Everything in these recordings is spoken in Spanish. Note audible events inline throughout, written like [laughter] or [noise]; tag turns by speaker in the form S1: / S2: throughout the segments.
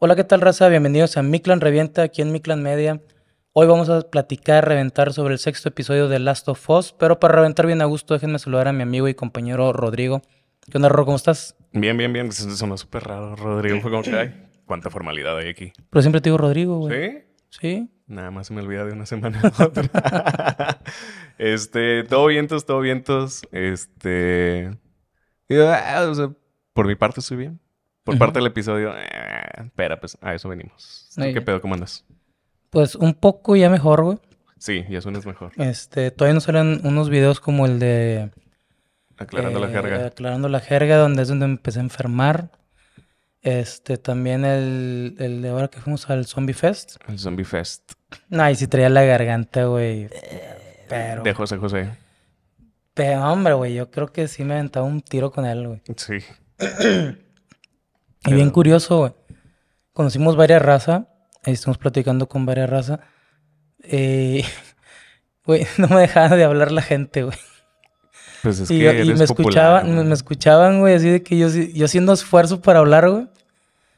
S1: Hola, ¿qué tal raza? Bienvenidos a Mi Clan Revienta, aquí en Mi Clan Media. Hoy vamos a platicar, reventar sobre el sexto episodio de Last of Us, pero para reventar bien a gusto déjenme saludar a mi amigo y compañero
S2: Rodrigo. ¿Qué onda, Rodrigo? ¿Cómo estás? Bien, bien, bien. suena súper raro, Rodrigo. que, cuánta formalidad hay aquí. Pero siempre te digo Rodrigo, güey. ¿Sí? Sí. Nada más se me olvida de una semana a otra. [laughs] este, todo vientos, todo vientos. Este... Ah, por mi parte estoy bien por parte del episodio. espera, eh, pues a eso venimos. ¿Qué pedo? ¿Cómo andas?
S1: Pues un poco ya mejor, güey.
S2: Sí, ya suenas mejor.
S1: Este, todavía nos salen unos videos como el de. Aclarando la eh, jerga. Aclarando la jerga, donde es donde empecé a enfermar. Este, también el, el de ahora que fuimos al Zombie Fest.
S2: El Zombie Fest.
S1: Ay, si traía la garganta, güey. Pero. De José José. Pero, hombre, güey, yo creo que sí me aventaba un tiro con él, güey. Sí. [clears throat] Y bien curioso, güey. Conocimos varias razas, estamos platicando con varias razas. Eh, [laughs] güey, [laughs] no me dejaba de hablar la gente, güey. Pues es y, que y me escuchaban, me, escuchaban, güey, así de que yo, yo haciendo esfuerzo para hablar, güey.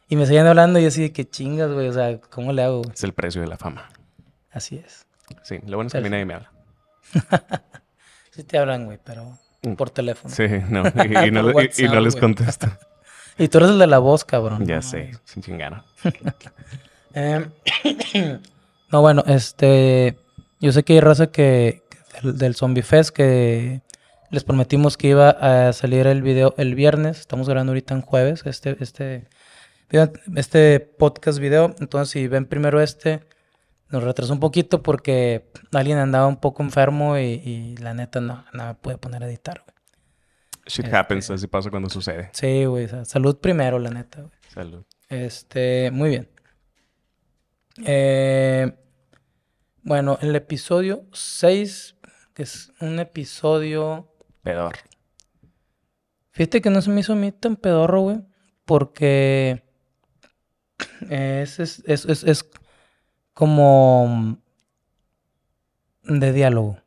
S1: Y me seguían hablando y así de que chingas, güey. O sea, ¿cómo le hago?
S2: Es el precio de la fama. Así es. Sí, lo
S1: bueno es que a mí nadie me habla. [laughs] sí te hablan, güey, pero mm. por teléfono. Sí, no. y no les contesto. Y tú eres el de la voz, cabrón. Ya sé, sin chingar. [laughs] Eh, [coughs] no, bueno, este. Yo sé que hay raza que. Del, Zombie Fest que les prometimos que iba a salir el video el viernes. Estamos grabando ahorita en jueves este, este, este podcast video. Entonces, si ven primero este, nos retrasó un poquito porque alguien andaba un poco enfermo y, la neta no, no me pude poner a editar. Shit este,
S2: happens, así pasa cuando sucede.
S1: Sí, güey. Salud primero, la neta, güey. Salud. Este, muy bien. Eh, bueno, el episodio 6 que es un episodio... Pedor. Fíjate que no se me hizo a mí tan pedorro, güey. Porque es, como de diálogo.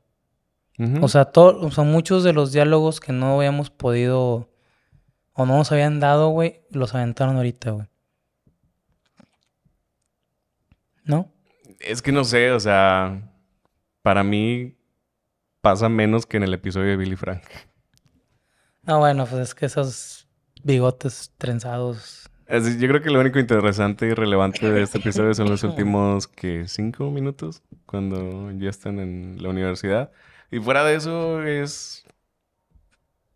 S1: O sea, son muchos de los diálogos que no habíamos podido o no nos habían dado, güey, los aventaron ahorita, güey. ¿No?
S2: Es que no sé, o sea, para mí pasa menos que en el episodio de Billy Frank. No,
S1: ah, bueno, pues es que esos bigotes trenzados.
S2: yo creo que lo único interesante y relevante de este episodio son los [laughs] últimos que cinco minutos, cuando ya están en la universidad. Y fuera de eso es...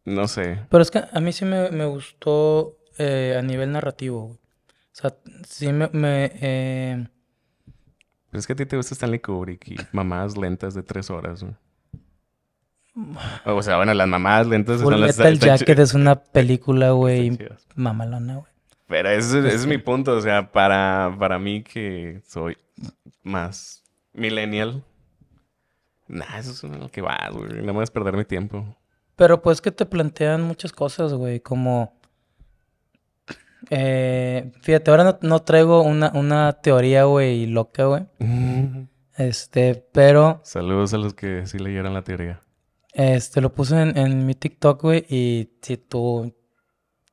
S2: No sé.
S1: Pero es que a mí sí me, gustó eh, a nivel narrativo. O sea, sí me... Eh,
S2: Pero es que a ti te gusta Stanley Kubrick y mamadas lentas de tres horas. Güey. [sighs] O sea, bueno, las mamás lentas son las... Metal [laughs] Jacket
S1: es una película, güey, mamalona, güey. Pero ese, es mi
S2: punto, o sea, para, para mí que soy más millennial, Nah, eso es lo que va, güey. voy a perder mi tiempo.
S1: Pero pues que te plantean muchas cosas, güey. Como. Eh, fíjate, ahora no, traigo una, una, teoría, güey, loca, güey. [laughs] Este, pero.
S2: Saludos a los que sí leyeron la teoría.
S1: Este, lo puse en, en mi TikTok, güey, y sí tuvo un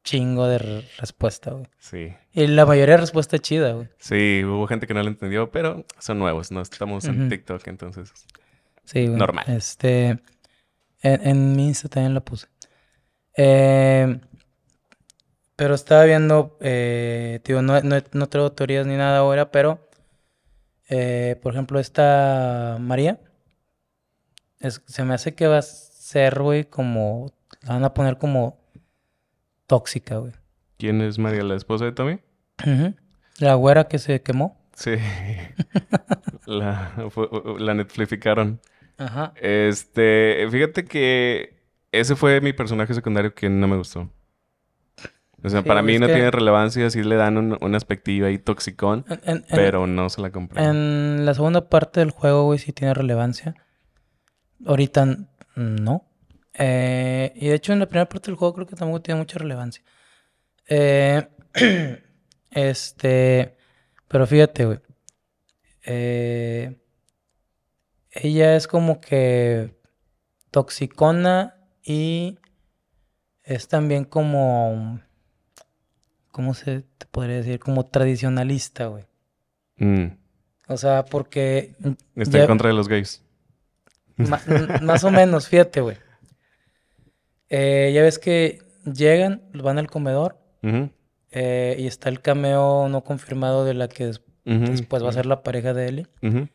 S1: chingo de respuesta, güey. Sí.
S2: Y la mayoría de respuesta chida, güey. Sí, hubo gente que no lo entendió, pero son nuevos, no estamos en TikTok, entonces. Sí, güey. Normal.
S1: Este. En, mi Insta también la puse. Eh, pero estaba viendo, eh, digo, no, no, traigo teorías ni nada ahora, pero, eh, por ejemplo, esta María, se me hace que va a ser, güey, como, la van a poner como tóxica, güey.
S2: ¿Quién es María, la esposa de Tommy?
S1: La güera que se quemó.
S2: Sí. [laughs] la, la Ajá. Este, fíjate que ese fue mi personaje secundario que no me gustó. O sea, para mí no tiene relevancia, Si le dan un, un ahí toxicón, pero no se la compré.
S1: En la segunda parte del juego, güey, sí tiene relevancia. Ahorita no. Eh, y de hecho, en la primera parte del juego creo que tampoco tiene mucha relevancia. Eh, [clears throat] este. Pero fíjate, güey. Eh, ella es como que toxicona y es también como, ¿cómo se te podría decir? Como tradicionalista, güey. Mm. O sea, porque... Está en contra de los gays. Más, o menos, fíjate, güey. Eh, ya ves que llegan, van al comedor eh, y está el cameo no confirmado de la que después va a ser la pareja de él Ajá.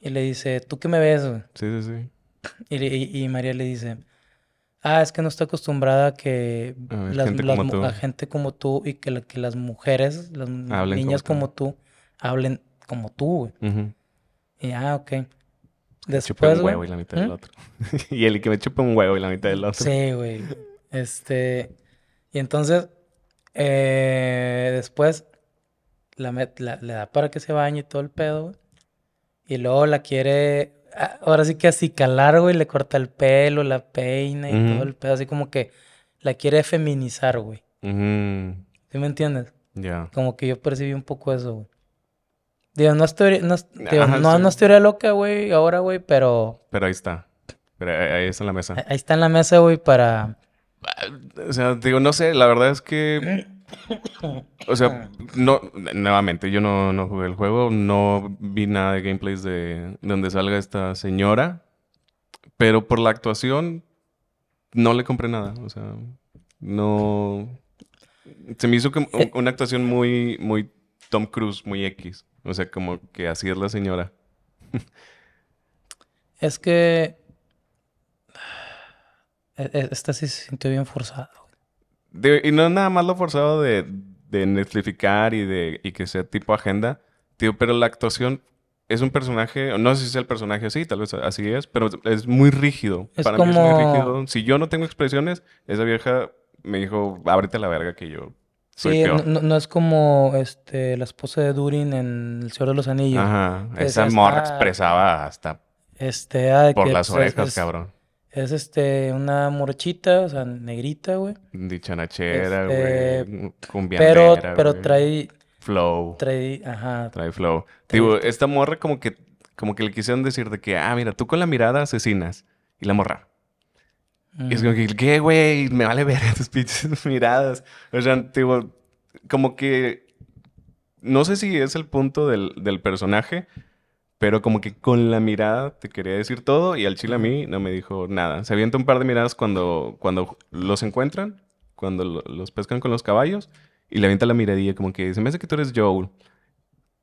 S1: Y le dice, ¿tú qué me ves? Sí, sí, sí. Y, María le dice, ah, es que no estoy acostumbrada a que a gente, como gente, como tú y que, las mujeres, las niñas como tú. hablen como tú, güey. Y ah, ok. Después, un huevo y la mitad del ¿Mm? otro.
S2: [laughs] y el que me chupa un huevo y la mitad del otro. Sí, güey.
S1: Este. Y entonces, eh, después le da para que se bañe y todo el pedo, güey. Y luego la quiere, ah, ahora sí que así calar, güey, le corta el pelo, la peina y todo el pedo, así como que la quiere feminizar, güey.
S3: ¿Sí me
S1: entiendes? Ya. Como que yo percibí un poco eso, güey. Digo, no estoy... no, estoy ah, digo, loca, güey, ahora, güey, pero...
S2: Pero ahí está. Pero ahí está en la mesa.
S1: Ahí está en la mesa, güey, para...
S2: Ah, o sea, digo, no sé, la verdad es que... [clears throat] O sea, no, nuevamente, yo no, no, jugué el juego, no vi nada de gameplays de donde salga esta señora, pero por la actuación no le compré nada. O sea, no. Se me hizo como una actuación muy, muy Tom Cruise, muy X. O sea, como que así es la señora.
S1: Es que. [sighs] E, e, esta sí se sintió bien forzada
S2: y no nada más lo forzado de, de y, de, y que sea tipo agenda, tío, pero la actuación es un personaje, no sé si sea el personaje así, tal vez así es, pero es muy rígido. Es Para como... mí es muy rígido. Si yo no tengo expresiones, esa vieja me dijo, ábrete la verga que yo. sí, No,
S1: no, es como este, la esposa de Durin en El Señor de los Anillos. Ajá, esa, morra ah,
S2: expresaba hasta este, por las pues, orejas, cabrón.
S1: Es este, una morchita o sea, negrita, güey.
S2: Dichanachera, este, güey. pero, pero trae. Flow. Trae, ajá. Trae flow. esta morra como que, como que le quisieron decir de que, ah, mira, tú con la mirada asesinas. Y la morra. Y es como que, ¿qué, güey? Me vale ver [laughs] tus pinches miradas. O sea, tipo... como que. No sé si es el punto del, del personaje, pero como que con la mirada te quería decir todo y al chile a mí no me dijo nada. Se avienta un par de miradas cuando, cuando los encuentran, cuando los pescan con los caballos y le avienta la miradilla como que dice, me hace que tú eres Joel.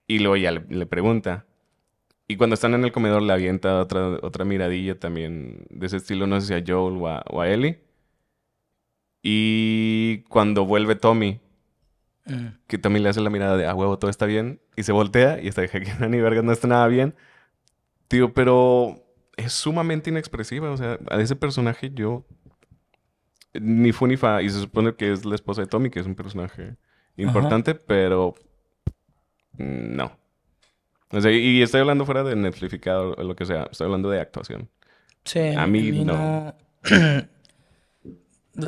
S2: Y luego ya le, pregunta. Y cuando están en el comedor le avienta otra, otra miradilla también de ese estilo, no sé si a Joel o a Ellie. Y cuando vuelve Tommy, Mm. que también le hace la mirada de, ah, huevo, todo está bien, y se voltea y está de que [laughs] no, ni verga, no está nada bien. Tío, pero es sumamente inexpresiva, o sea, a ese personaje yo ni fu ni fa, y se supone que es la esposa de Tommy, que es un personaje importante, pero no. O sea, y estoy hablando fuera de ...netrificado o lo que sea, estoy hablando de actuación.
S1: Sí. A mí, no. [clears throat]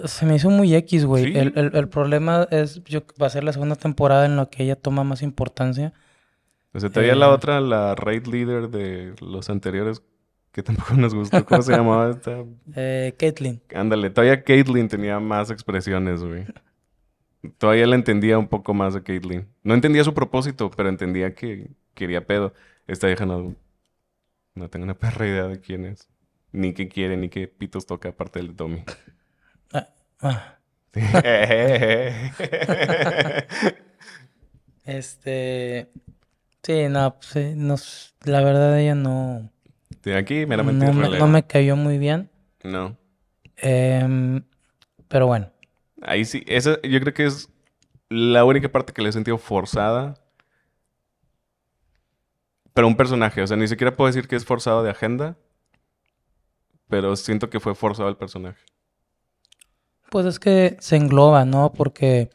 S1: Se me hizo muy X, güey. El, problema es, yo, va a ser la segunda temporada en la que ella toma más importancia.
S2: O sea, todavía la eh, otra, la raid leader de los anteriores, que tampoco nos gustó. ¿Cómo se [laughs] llamaba esta?
S1: Eh, Caitlyn.
S2: Ándale, todavía Caitlyn tenía más expresiones, güey. Todavía la entendía un poco más de Caitlyn. No entendía su propósito, pero entendía que quería pedo. Esta vieja no, no tengo una perra idea de quién es. Ni qué quiere, ni qué pitos toca aparte del Tommy. Ah. [laughs]
S1: este. Pues, sí, no, la verdad ella no. De aquí no, me, no me cayó muy bien. No. Em, pero bueno.
S2: Ahí sí, esa yo creo que es la única parte que le he sentido forzada. Pero un personaje, o sea, ni siquiera puedo decir que es forzado de agenda, pero siento que fue forzado el personaje.
S1: Pues es que se engloba, ¿no? Porque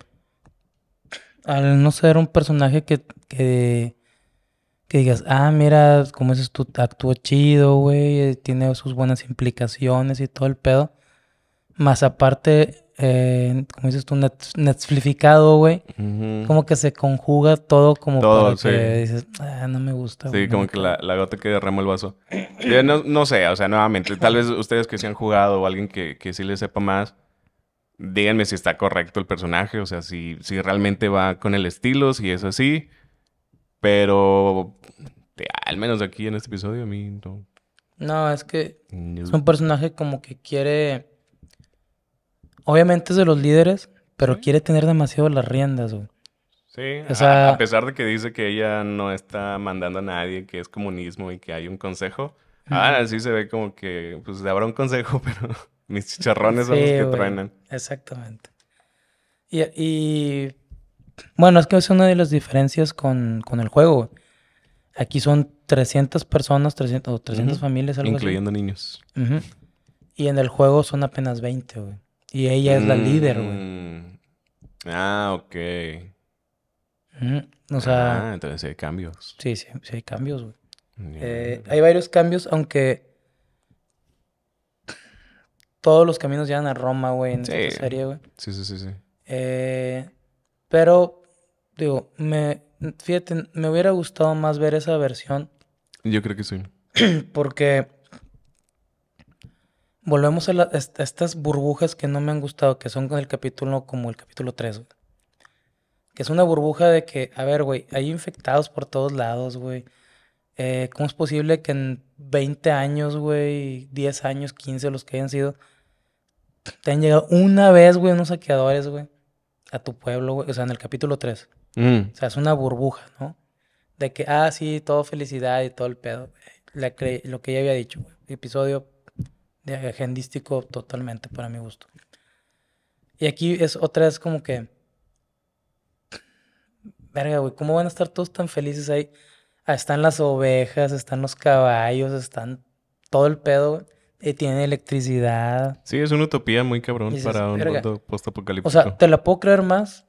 S1: al no ser un personaje que, que, digas, ah, mira, como dices tú, actúa chido, güey, eh, tiene sus buenas implicaciones y todo el pedo. Más aparte, eh, como dices tú, Netflixificado, Netflificado, güey, como que se conjuga todo como que dices, ah, no me gusta. Sí, como que
S2: la, gota que derrama el vaso. Yo no, no, sé, o sea, nuevamente, tal vez ustedes que se han jugado o alguien que, que sí le sepa más díganme si está correcto el personaje, o sea, si, si realmente va con el estilo, si es así. Pero al menos aquí en este episodio a mí no.
S1: No, es que mm, es un personaje como que quiere. Obviamente es de los líderes, pero quiere tener demasiado las riendas. Sí, o sea, a,
S2: pesar de que dice que ella no está mandando a nadie, que es comunismo y que hay un consejo. ahora sí se ve como que, pues, habrá un consejo, [laughs] pero mis chicharrones son los que truenan.
S1: Exactamente. Y, bueno, es que es una de las diferencias con, con el juego. Aquí son 300 personas, 300, o 300 familias, Incluyendo niños. Y en el juego son apenas 20, güey. Y ella es la mm. líder,
S2: güey. Ah, ok.
S1: Ah, entonces hay cambios. Sí, sí, hay cambios, güey. Eh, hay varios cambios, aunque todos los caminos llevan a Roma, güey, en sí. serie, güey. Sí, sí, sí, sí. Eh, pero, digo, me, fíjate, me hubiera gustado más ver esa versión.
S2: [clears throat] Yo creo que sí.
S1: Porque volvemos a, estas burbujas que no me han gustado, que son con el capítulo como el capítulo 3, güey. Que es una burbuja de que, a ver, güey, hay infectados por todos lados, güey. Eh, ¿Cómo es posible que en 20 años, güey, 10 años, 15, los que hayan sido, te han llegado una vez, güey, unos saqueadores, güey, a tu pueblo, güey. O sea, en el capítulo 3. Mm. O sea, es una burbuja, ¿no? De que, ah, sí, todo felicidad y todo el pedo. lo que ya había dicho, güey. Episodio de agendístico totalmente, para mi gusto. Y aquí es otra vez como que. Verga, güey, ¿cómo van a estar todos tan felices ahí? Ah, están las ovejas, están los caballos, están todo el pedo, güey eh, tiene electricidad.
S2: Sí, es una utopía muy cabrón para un mundo postapocalíptico. O sea,
S1: te la puedo creer más.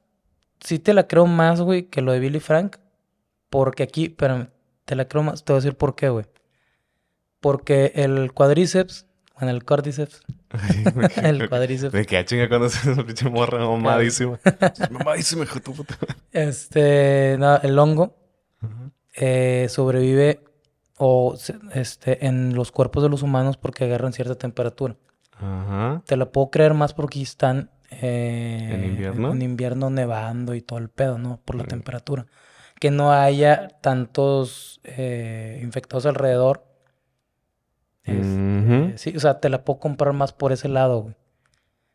S1: Sí te la creo más, güey, que lo de Billy Frank. Porque aquí, pero te la creo más. Te voy a decir por qué, güey. Porque el cuadríceps, bueno, el córdiceps. [laughs]
S2: el cuadríceps. Me queda ah, chinga cuando se esa pinche morra mamadísimo [laughs] mamadísima, hijo de tu puta.
S1: Este, no, el hongo eh, sobrevive o este, en los cuerpos de los humanos porque agarran cierta temperatura. Ajá. Te la puedo creer más porque están eh, en invierno. nevando y todo el pedo, ¿no? Por la temperatura. Que no haya tantos eh, infectados alrededor. Este, sí, o sea, te la puedo comprar más por ese lado, güey.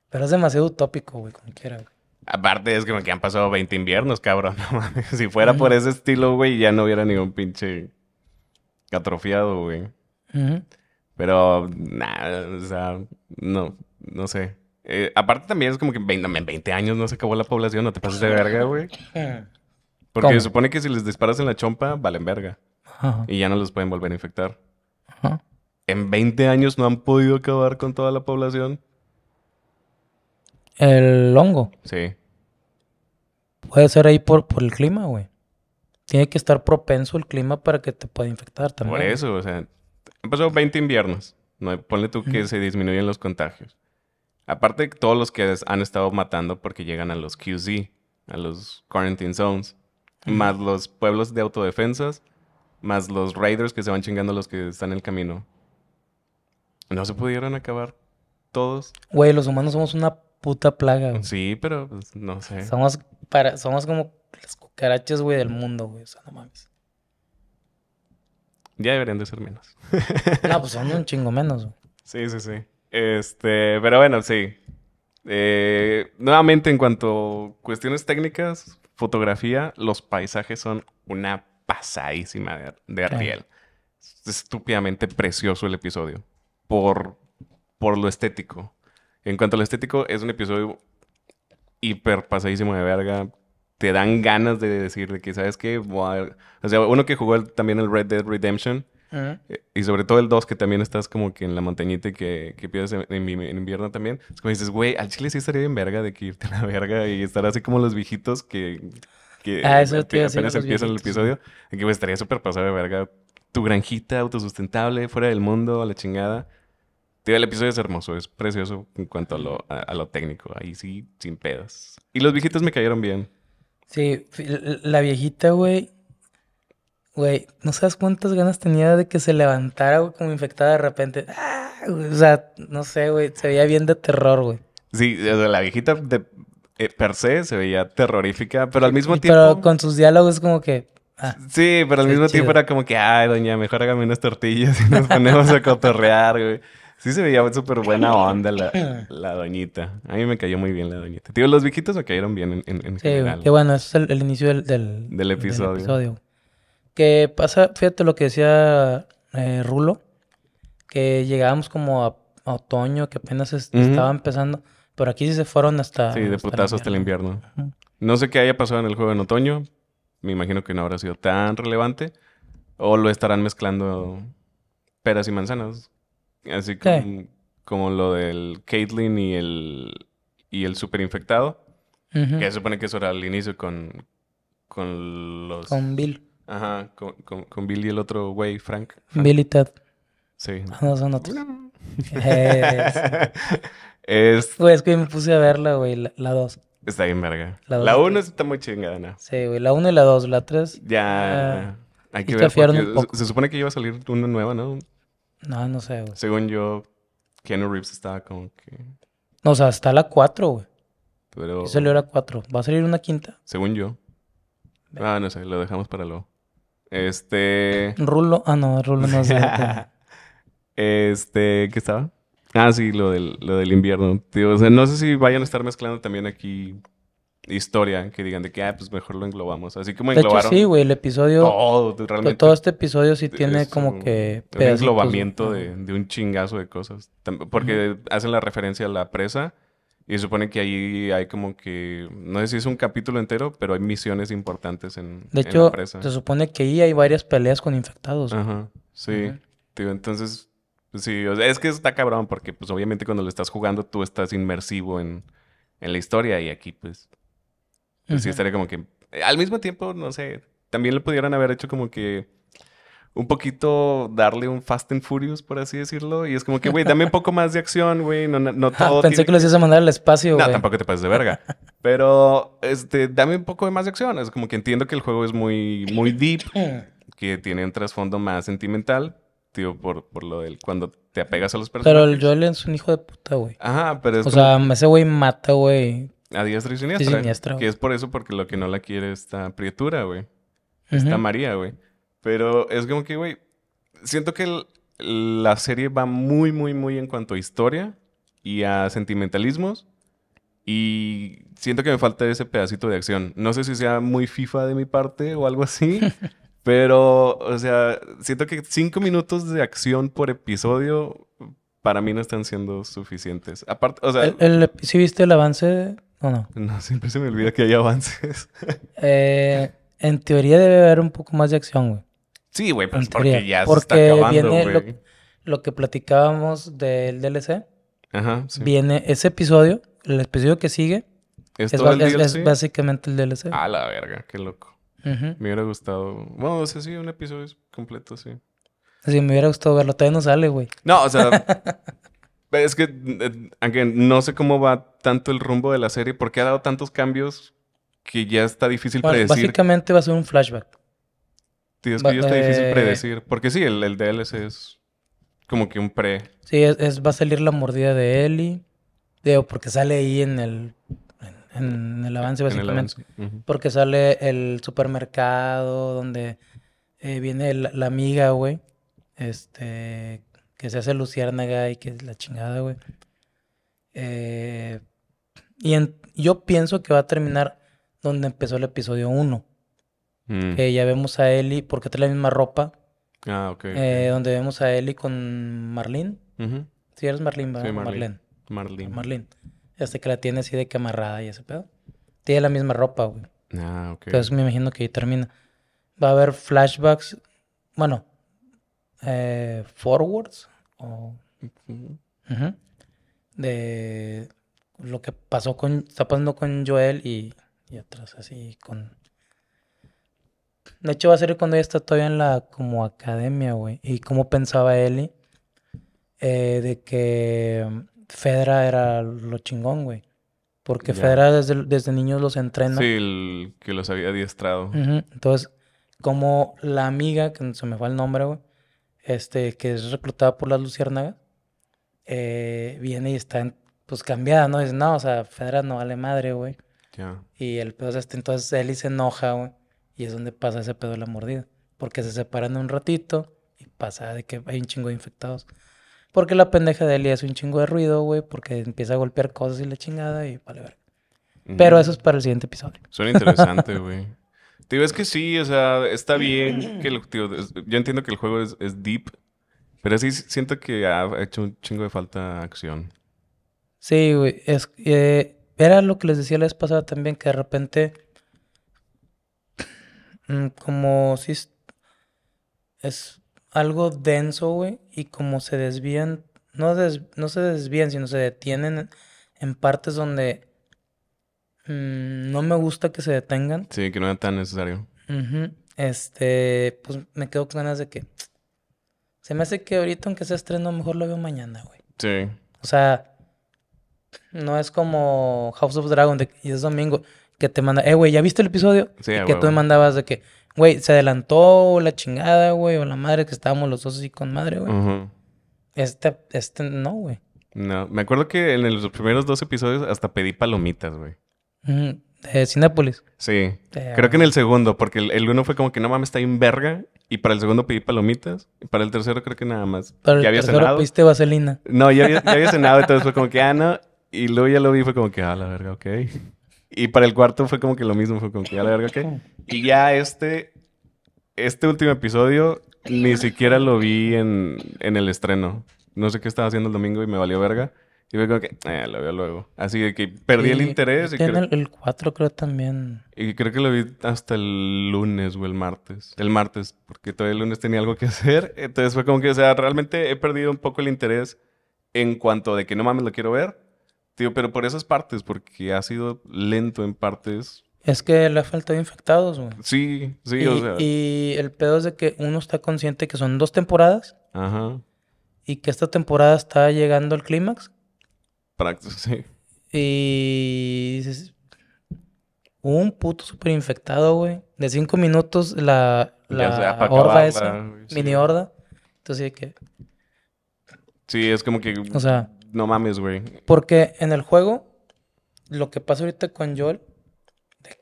S1: Pero es demasiado utópico,
S2: güey, como quiera, güey. Aparte es como que han pasado 20 inviernos, cabrón. [laughs] si fuera por ese estilo, güey, ya no hubiera ningún pinche atrofiado, güey. Pero, nada, o sea, no, no sé. Eh, aparte también es como que en 20, años no se acabó la población, no te pases de verga, güey. [laughs] Porque se supone que si les disparas en la chompa, valen verga. Y ya no los pueden volver a infectar. En 20 años no han podido acabar con toda la población.
S1: El hongo. Sí. Puede ser ahí por el clima, güey tiene que estar propenso el clima para que te pueda infectar también. Por eso,
S2: o sea, pasado 20 inviernos. ¿no? Ponle tú que se disminuyen los contagios. Aparte todos los que han estado matando porque llegan a los QZ, a los quarantine zones, más los pueblos de autodefensas, más los raiders que se van chingando los que están en el camino. No se pudieron acabar todos.
S1: Güey, los humanos somos una puta plaga.
S2: Sí, pero pues, no sé. Somos
S1: para somos como caraches güey, del mundo, güey. O sea, no mames.
S2: Ya deberían de ser menos.
S1: no, pues son un chingo menos, güey. Sí, sí, sí.
S2: Este, pero bueno, sí. Eh, nuevamente, en cuanto a cuestiones técnicas, fotografía, los paisajes son una pasadísima de, de Ariel. estúpidamente precioso el episodio. Por, por lo estético. En cuanto a lo estético, es un episodio hiper pasadísimo de verga te dan ganas de decirle que, ¿sabes qué? O sea, uno que jugó también el Red Dead Redemption. Eh, y sobre todo el 2, que también estás como que en la montañita que, que pierdes en, invierno también. Es como dices, güey, al chile sí estaría bien verga de que irte a la verga y estar así como los viejitos que, que ah, eso apenas empieza el episodio. que estaría súper pasado de verga. Tu granjita autosustentable, fuera del mundo, a la chingada. Tío, el episodio es hermoso, es precioso en cuanto a lo, a lo técnico. Ahí sí, sin pedos. Y los viejitos me cayeron bien.
S1: Sí, la viejita, güey. Güey, no sabes cuántas ganas tenía de que se levantara, güey, como infectada de repente. Ah, o sea, no sé, güey, se veía bien de terror, güey.
S2: Sí, la viejita de, eh, per se se veía terrorífica, pero al mismo tiempo... Pero
S1: con sus diálogos como que... Ah, sí, pero al mismo tiempo
S2: era como que, ay, doña, mejor hágame unas tortillas y nos ponemos a cotorrear, güey. Sí se veía súper buena onda la, doñita. A mí me cayó muy bien la doñita. Tío, los viejitos me cayeron bien en, en, en sí, general.
S1: bueno, ese es el, inicio del,
S2: episodio.
S1: Que pasa, fíjate lo que decía eh, Rulo, que llegábamos como a, otoño, que apenas estaba empezando. Pero aquí sí se fueron hasta... Sí, de putazo hasta el
S2: invierno. No sé qué haya pasado en el juego en otoño. Me imagino que no habrá sido tan relevante. O lo estarán mezclando peras y manzanas. Así como, como lo del Caitlyn y el, y el superinfectado. Que se supone que eso era al inicio con, con los... Con Bill. Ajá, con, con, Bill y el otro güey, Frank. Bill y Ted. Sí. Ah,
S1: no son otros. No. [laughs] es... Pues que me puse a verla, güey, la dos
S2: Está bien verga. La uno
S1: está muy chingada, ¿no? Sí, güey. La uno y la dos La tres Ya. Ah, hay que ver. se
S2: supone que iba a salir una nueva, ¿no?
S1: No, no sé, güey.
S2: Según yo, Keanu Reeves estaba como que.
S1: No, o sea, está la 4, güey.
S2: Pero. le salió
S1: la 4. ¿Va a salir una quinta?
S2: Según yo. Ah, no sé, lo dejamos para luego. Este. Rulo.
S1: Ah, no, Rulo no sé.
S2: [laughs] este, ¿qué estaba? Ah, sí, lo del, lo del invierno. Tío, o sea, no sé si vayan a estar mezclando también aquí historia que digan de que, ah, pues mejor lo englobamos. Así como englobar sí, güey, el episodio. Todo, realmente. Todo este episodio sí tiene como que. Un englobamiento de, de, un chingazo de cosas. Porque hacen la referencia a la presa. Y se supone que ahí hay como que, no sé si es un capítulo entero, pero hay misiones importantes en, de hecho, Se
S1: supone que ahí hay varias peleas con infectados. Ajá,
S2: sí. entonces, pues sí, es que está cabrón porque pues obviamente cuando lo estás jugando tú estás inmersivo en, en la historia y aquí pues Así estaría como que. Eh, al mismo tiempo, no sé. También le pudieran haber hecho como que. Un poquito darle un Fast and Furious, por así decirlo. Y es como que, güey, dame un poco más de acción, güey. No, no, no [laughs] ah, todo. Pensé que lo hacías a mandar al espacio, güey. No, tampoco te pases de verga. [laughs] Pero, este, dame un poco más de acción. Es como que entiendo que el juego es muy, muy deep, [clears throat] que tiene un trasfondo más sentimental. Tío, por, lo del cuando te apegas a los personajes. Pero el
S1: Joel es un hijo de puta, güey.
S2: Ajá, pero es. O sea,
S1: ese güey mata, güey
S2: a diestra y siniestra. que es por eso porque lo que no la quiere está Prietura, güey. Está María, güey. Pero es como que, güey, siento que la serie va muy, muy, muy en cuanto a historia y a sentimentalismos. Y siento que me falta ese pedacito de acción. No sé si sea muy FIFA de mi parte o algo así. [laughs] pero, o sea, siento que cinco minutos de acción por episodio para mí no están siendo suficientes. Aparte, o sea... ¿El,
S1: si viste el avance no, no?
S2: No, siempre se me olvida que hay avances.
S1: [laughs] Eh, en teoría debe haber un poco más de acción, güey. Sí, güey, pues porque ya se está acabando, viene lo, que platicábamos del DLC. Ajá, sí. Viene ese episodio, el episodio que sigue.
S2: ¿Es, básicamente el DLC. A ah, la verga, qué loco. Me hubiera gustado. Bueno, o sí, un episodio completo, sí.
S1: Sí, me hubiera gustado verlo. Todavía no sale, güey. No, o sea,
S2: [laughs] Es que, eh, aunque no sé cómo va tanto el rumbo de la serie, porque ha dado tantos cambios que ya está difícil predecir.
S1: Básicamente va a ser un flashback.
S2: Sí, es que ya está eh, difícil predecir. Porque sí, el, el, DLC es como que un pre.
S1: Sí, es, va a salir la mordida de Ellie. Digo, porque sale ahí en el, el avance, básicamente. Porque sale el supermercado donde eh, viene la amiga, güey. Este, que se hace luciérnaga y que es la chingada, güey. Eh, y yo pienso que va a terminar donde empezó el episodio 1. Mm. Que ya vemos a Eli porque trae la misma ropa. Ah, ok. Eh, donde vemos a Ellie con Marlene. Si eres Marlene, ¿verdad? Marlene. Marlene. Marlene. Hasta que la tiene así de camarrada y ese pedo. Tiene la misma ropa, güey. Ah, ok. Entonces me imagino que ahí termina. Va a haber flashbacks. Bueno, eh, forwards o, de lo que pasó con, está pasando con Joel y, y así con... De hecho va a ser cuando ella está todavía en la como academia, güey. Y cómo pensaba Eli eh, de que mm, Fedra era lo chingón, güey. Porque Fedra desde, desde niños los entrena. Sí,
S2: el que los había adiestrado.
S1: Entonces, como la amiga, que se me fue el nombre, güey, este, que es reclutada por la luciérnagas, eh, viene y está pues cambiada, ¿no? Dice, no, o sea, Fedra no vale madre, güey. Y el pedo este, entonces él se enoja, güey. Y es donde pasa ese pedo de la mordida. Porque se separan un ratito y pasa de que hay un chingo de infectados. Porque la pendeja de Eli hace un chingo de ruido, güey, porque empieza a golpear cosas y la chingada y vale ver. Pero eso es para el siguiente episodio. Suena interesante,
S2: [laughs] güey. Tío, es que sí, o sea, está bien que yo entiendo que el juego es, deep, pero sí siento que ha hecho un chingo de falta acción.
S1: Sí, güey, es, eh, era lo que les decía la vez pasada también, que de repente, mm, como si es, algo denso, güey, y como se desvían, no, no se desvían, sino se detienen en partes donde Mm, no me gusta que se detengan.
S2: Sí, que no era tan necesario.
S1: Este, pues me quedo con ganas de que. Se me hace que ahorita, aunque sea estreno, mejor lo veo mañana, güey. Sí. O sea, no es como House of Dragon, de, y es domingo, que te manda, eh, güey, ¿ya viste el episodio? Sí, Que tú me mandabas de que, güey, se adelantó la chingada, güey, o la madre que estábamos los dos así con madre, güey. Este, este, no, güey.
S2: No, me acuerdo que en los primeros dos episodios hasta pedí palomitas, güey.
S1: De Sinápolis.
S2: Sí. Creo que en el segundo, porque el, uno fue como que no mames, está en verga. Y para el segundo pedí palomitas. Y para el tercero creo que nada más. Para había cenado. vaselina. No, ya había, ya había cenado, entonces fue como que, ah, no. Y luego ya lo vi fue como que, ah, la verga, ok. Y para el cuarto fue como que lo mismo, fue como que, ah, la verga, ok. Y ya este, este último episodio ni siquiera lo vi en, en el estreno. No sé qué estaba haciendo el domingo y me valió verga. Y fue como que, eh, lo veo luego. Así que perdí el interés. Y el,
S1: el, 4 creo también.
S2: Y creo que lo vi hasta el lunes o el martes. El martes, porque todavía el lunes tenía algo que [laughs] hacer. Entonces fue como que, o sea, realmente he perdido un poco el interés en cuanto de que no mames, lo quiero ver. Tío, pero por esas partes, porque ha sido lento en partes.
S1: Es que le ha faltado infectados, güey.
S2: Sí, sí, y, o sea.
S1: Y el pedo es de que uno está consciente que son dos temporadas. Ajá. Y que esta temporada está llegando al clímax. Y dices, un puto super infectado, güey. De cinco minutos la,
S2: la horda esa, mini horda. Entonces, que... Sí, es como que... No mames, güey.
S1: Porque en el juego, lo que pasa ahorita con Joel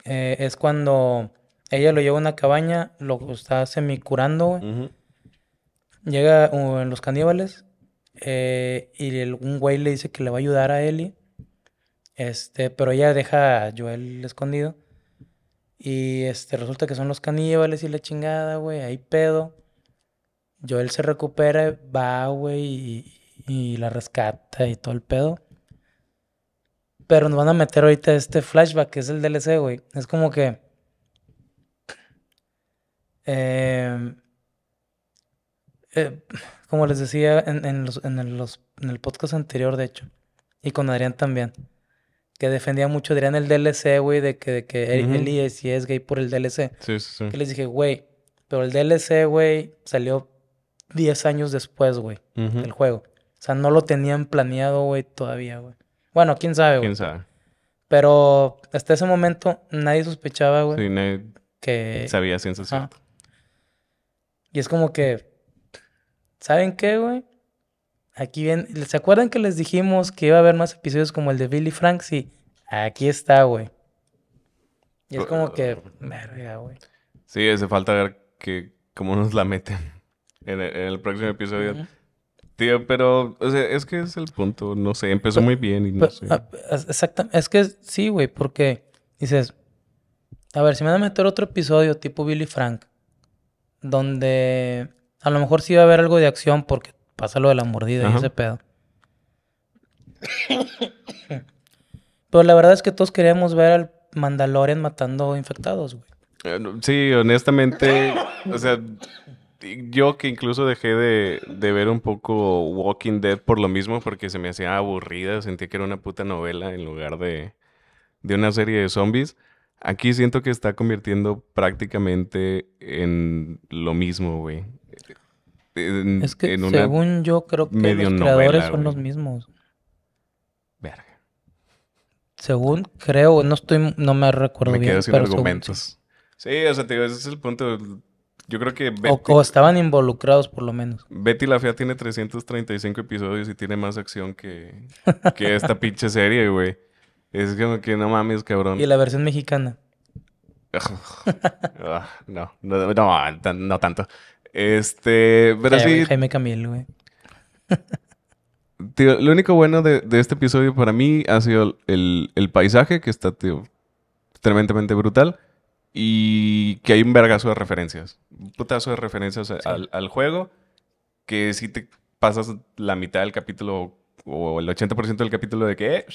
S1: eh, es cuando ella lo lleva a una cabaña, lo está semicurando, güey. Llega uh, en los caníbales eh, y algún güey le dice que le va a ayudar a Ellie. Este, pero ella deja a Joel escondido. Y este, resulta que son los caníbales y la chingada, güey. Ahí pedo. Joel se recupera, va, güey, y, y, la rescata y todo el pedo. Pero nos van a meter ahorita este flashback, que es el DLC, güey. Es como que. Em, eh, eh, como les decía en, los, en, el, los, en, el, podcast anterior, de hecho, y con Adrián también, que defendía mucho Adrián el DLC, güey, de que, de que él, sí es gay por el DLC. Sí, sí, sí. Que les dije, güey, pero el DLC, güey, salió 10 años después, güey, del juego. O sea, no lo tenían planeado, güey, todavía, güey. Bueno, quién sabe, güey. Quién sabe. Pero hasta ese momento nadie sospechaba, güey. Sí, nadie que... sabía ciencia cierta. Y es como que ¿saben qué, güey? Aquí bien ¿se acuerdan que les dijimos que iba a haber más episodios como el de Billy Frank? Sí, aquí está, güey. Y es como que, güey.
S2: Sí, hace falta ver que cómo nos la meten [laughs] en el, próximo episodio. Tío, pero es que es el punto, no sé, empezó muy bien y no sé. Ah,
S1: Exactamente, es que sí, güey, porque dices, a ver, si me van a meter otro episodio tipo Billy Frank, donde a lo mejor sí va a haber algo de acción porque pasa lo de la mordida y ese pedo. Pero la verdad es que todos queríamos ver al Mandalorian matando infectados, güey.
S2: Eh, sí, honestamente, o sea, yo que incluso dejé de, ver un poco Walking Dead por lo mismo, porque se me hacía aburrida, sentía que era una puta novela en lugar de, de una serie de zombies. Aquí siento que está convirtiendo prácticamente en lo mismo, güey. Este, es que según yo creo que los creadores son
S1: los mismos. Verga. Según creo, no estoy, no me recuerdo bien. Me sin argumentos.
S2: Sí, o sea, te digo, ese es el punto. Yo creo que Betty...
S1: o, estaban involucrados por lo menos.
S2: Betty la Fea tiene 335 episodios y tiene más acción que, que esta [laughs] pinche serie, güey. Es como que no mames, cabrón. ¿Y la versión mexicana? [laughs] Ah, no, no, no, tanto. Este, pero sí.
S1: Jaime Camil, güey.
S2: [laughs] Tío, lo único bueno de, de, este episodio para mí ha sido el, paisaje, que está, tío, tremendamente brutal. Y que hay un vergazo de referencias. Un putazo de referencias al, juego. Que si te pasas la mitad del capítulo o el 80% del capítulo de que... Eh,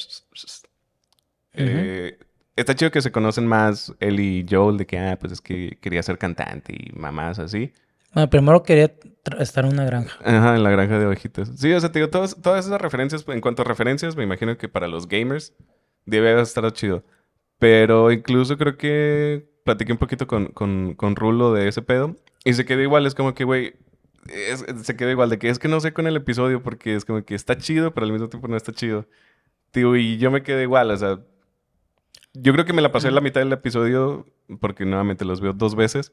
S3: eh,
S2: está chido que se conocen más él y Joel de que, ah, pues es que quería ser cantante y mamás así.
S1: Bueno, primero quería estar en una granja.
S2: Ajá, en la granja de ovejitas. Sí, o sea, te digo, todas, todas esas referencias, en cuanto a referencias, me imagino que para los gamers debe estar chido. Pero incluso creo que platiqué un poquito con, con, con Rulo de ese pedo. Y se quedó igual, es como que, güey, se quedó igual de que es que no sé con el episodio porque es como que está chido, pero al mismo tiempo no está chido. Tío, y yo me quedé igual, o sea, yo creo que me la pasé la mm. mitad del episodio porque nuevamente los veo dos veces,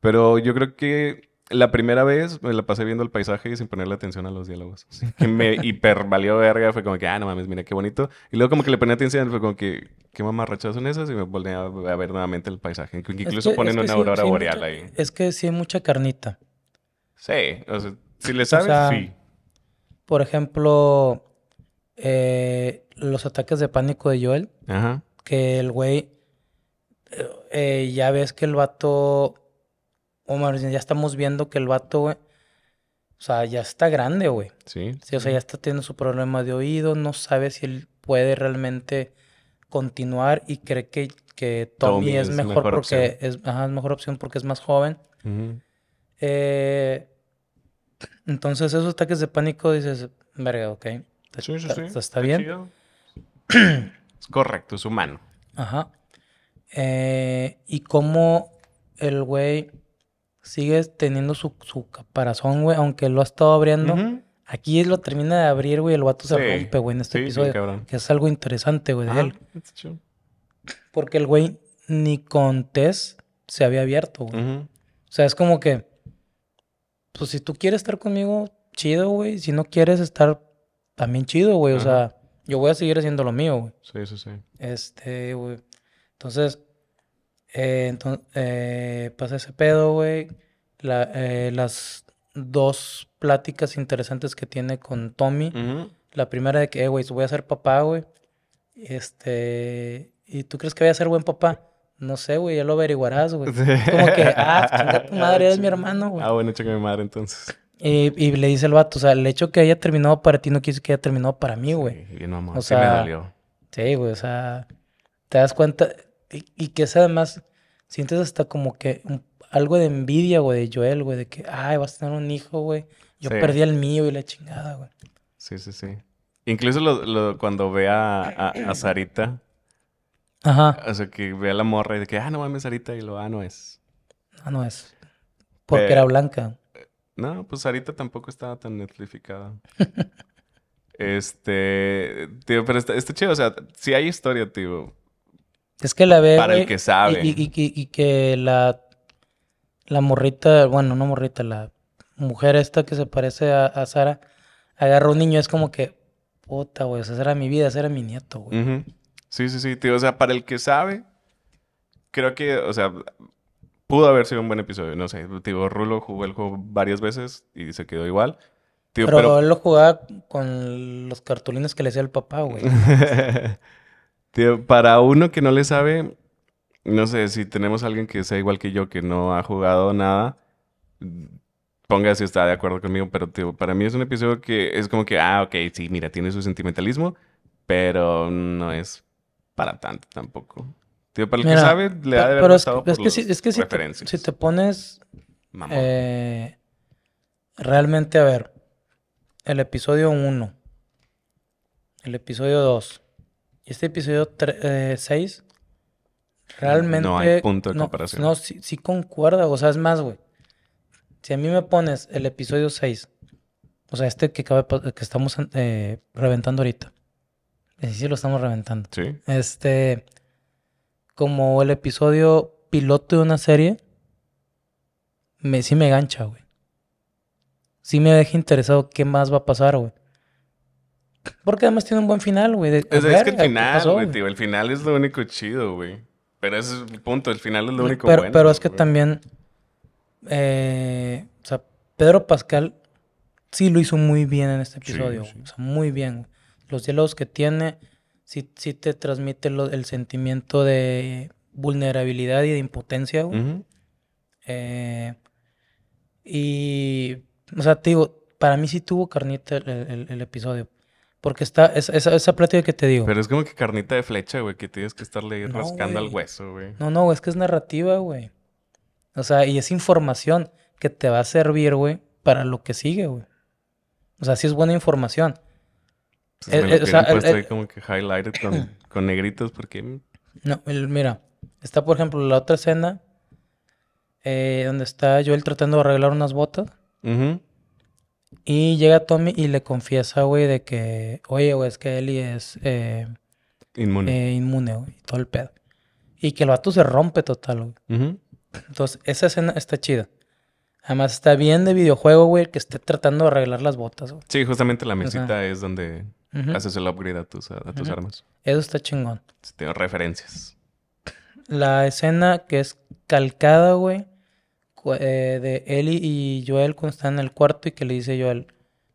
S2: pero yo creo que la primera vez me la pasé viendo el paisaje sin ponerle atención a los diálogos. que me hipervalió verga. Fue como que, ah, no mames, mira qué bonito. Y luego como que le ponía atención, fue como que, qué mamarrachas son esas. Y me volví a ver nuevamente el paisaje. Incluso ponen una aurora boreal ahí.
S1: Es que sí hay mucha carnita.
S2: Sí, o sea, si le sabes, sí.
S1: Por ejemplo, eh, los ataques de pánico de Joel. Ajá. Que el güey, eh, eh, ya ves que el vato ya estamos viendo que el vato, güey, o sea, ya está grande, güey. Sí. o sea, ya está teniendo su problema de oído, no sabe si él puede realmente continuar y cree que, que Tommy, es, mejor, porque es, ajá, es mejor opción porque es más joven. Eh, entonces, esos ataques de pánico dices, verga, ok. sí, sí, sí. Está, bien.
S2: [clears throat] es correcto, es humano.
S1: Ajá. Eh, y cómo el güey sigues teniendo su, su caparazón, güey, aunque lo ha estado abriendo. Aquí lo termina de abrir, güey, el vato se rompe, güey, en este episodio. que es algo interesante, güey, de él. Porque el güey ni con Tess se había abierto, güey. O sea, es como que, pues si tú quieres estar conmigo, chido, güey. Si no quieres estar, también chido, güey. O sea, yo voy a seguir haciendo lo mío, güey. Sí, sí, sí. Este, güey. Entonces, eh, entonces, eh, pasa pues ese pedo, güey. La, eh, las dos pláticas interesantes que tiene con Tommy. La primera de que, eh, güey, voy a ser papá, güey. Este. ¿Y tú crees que voy a ser buen papá? No sé, güey, ya lo averiguarás, güey. Como que, ah, [laughs] tu madre, es mi hermano, güey.
S2: Ah, bueno, que mi madre entonces.
S1: Y, le dice el vato, o sea, el hecho que haya terminado para ti no decir que haya terminado para mí, güey. Sí, bien, O sea, me Sí, güey, o sea, te das cuenta, y, que es además, sientes hasta como que algo de envidia, güey, de Joel, güey, de que, ay, vas a tener un hijo, güey. Yo perdí el mío y la chingada, güey.
S2: Sí, sí, sí. Incluso cuando ve a, Sarita. Ajá. O sea, que ve a la morra y de que, ah, no mames, Sarita, y lo, ah, no es. Ah, no es. Porque era blanca. Eh, no, pues Sarita tampoco estaba tan netlificada. [laughs] este, tío, pero está, está, chido, o sea, si hay historia, tío.
S1: Es que la ve. Para el que sabe. Y, que la, la morrita, bueno, no morrita, la mujer esta que se parece a, Sara, agarró un niño, es como que, puta, güey, esa era mi vida, ese era mi nieto,
S2: güey. Sí, sí, sí, tío. O sea, para el que sabe, creo que, o sea, pudo haber sido un buen episodio. No sé, tío Rulo jugó el juego varias veces y se quedó igual. pero,
S1: él lo jugaba con los cartulines que le hacía el papá, güey. [laughs]
S2: para uno que no le sabe, no sé, si tenemos alguien que sea igual que yo, que no ha jugado nada, ponga si está de acuerdo conmigo, pero tío, para mí es un episodio que es como que, ah, ok, sí, mira, tiene su sentimentalismo, pero no es para tanto tampoco. para el que sabe, le ha de haber gustado es que si,
S1: te, pones... Eh, realmente, a ver, el episodio 1, el episodio 2, y este episodio 6 eh, realmente... No hay punto de No, sí, concuerda, o sea, es más, güey. Si a mí me pones el episodio 6, o sea, este que, que estamos eh, reventando ahorita. Eh, sí, sí, lo estamos reventando. Sí. Este, como el episodio piloto de una serie, me, sí me gancha, güey. Sí me deja interesado qué más va a pasar, güey. Porque además tiene un buen final, güey. es que el final, güey,
S2: tío. El final es lo único chido, güey. Pero ese es el punto. El final es lo único pero, bueno. Pero es que también...
S1: Eh, o sea, Pedro Pascal sí lo hizo muy bien en este episodio. O sea, muy bien. Los diálogos que tiene sí, te transmite el sentimiento de vulnerabilidad y de impotencia, güey. Eh, y... O sea, te digo, para mí sí tuvo carnita el episodio.
S2: Porque está esa, esa, plática que te digo. Pero es como que carnita de flecha, güey, que tienes que estarle rascando al hueso, güey.
S1: No, no, es que es narrativa, güey. O sea, y es información que te va a servir, güey, para lo que sigue, güey. O sea, sí es buena información.
S2: Pues eh, eh, o sea, eh, como que highlighted con, [coughs] negritos porque... Mm.
S1: No, mira, está por ejemplo la otra escena donde está Joel tratando de arreglar unas botas. Ajá. Y llega Tommy y le confiesa, güey, de que, oye, güey, es que Ellie es eh, inmune, eh, inmune güey, todo el pedo. Y que el vato se rompe total, güey. Entonces, esa escena está chida. Además, está bien de videojuego, güey, que esté tratando de arreglar las botas, güey. Sí, justamente la mesita es donde haces
S2: el upgrade a tus, armas.
S1: Eso está chingón.
S2: Tengo referencias.
S1: La escena que es calcada, güey, eh, de Eli y Joel cuando están en el cuarto y que le dice Joel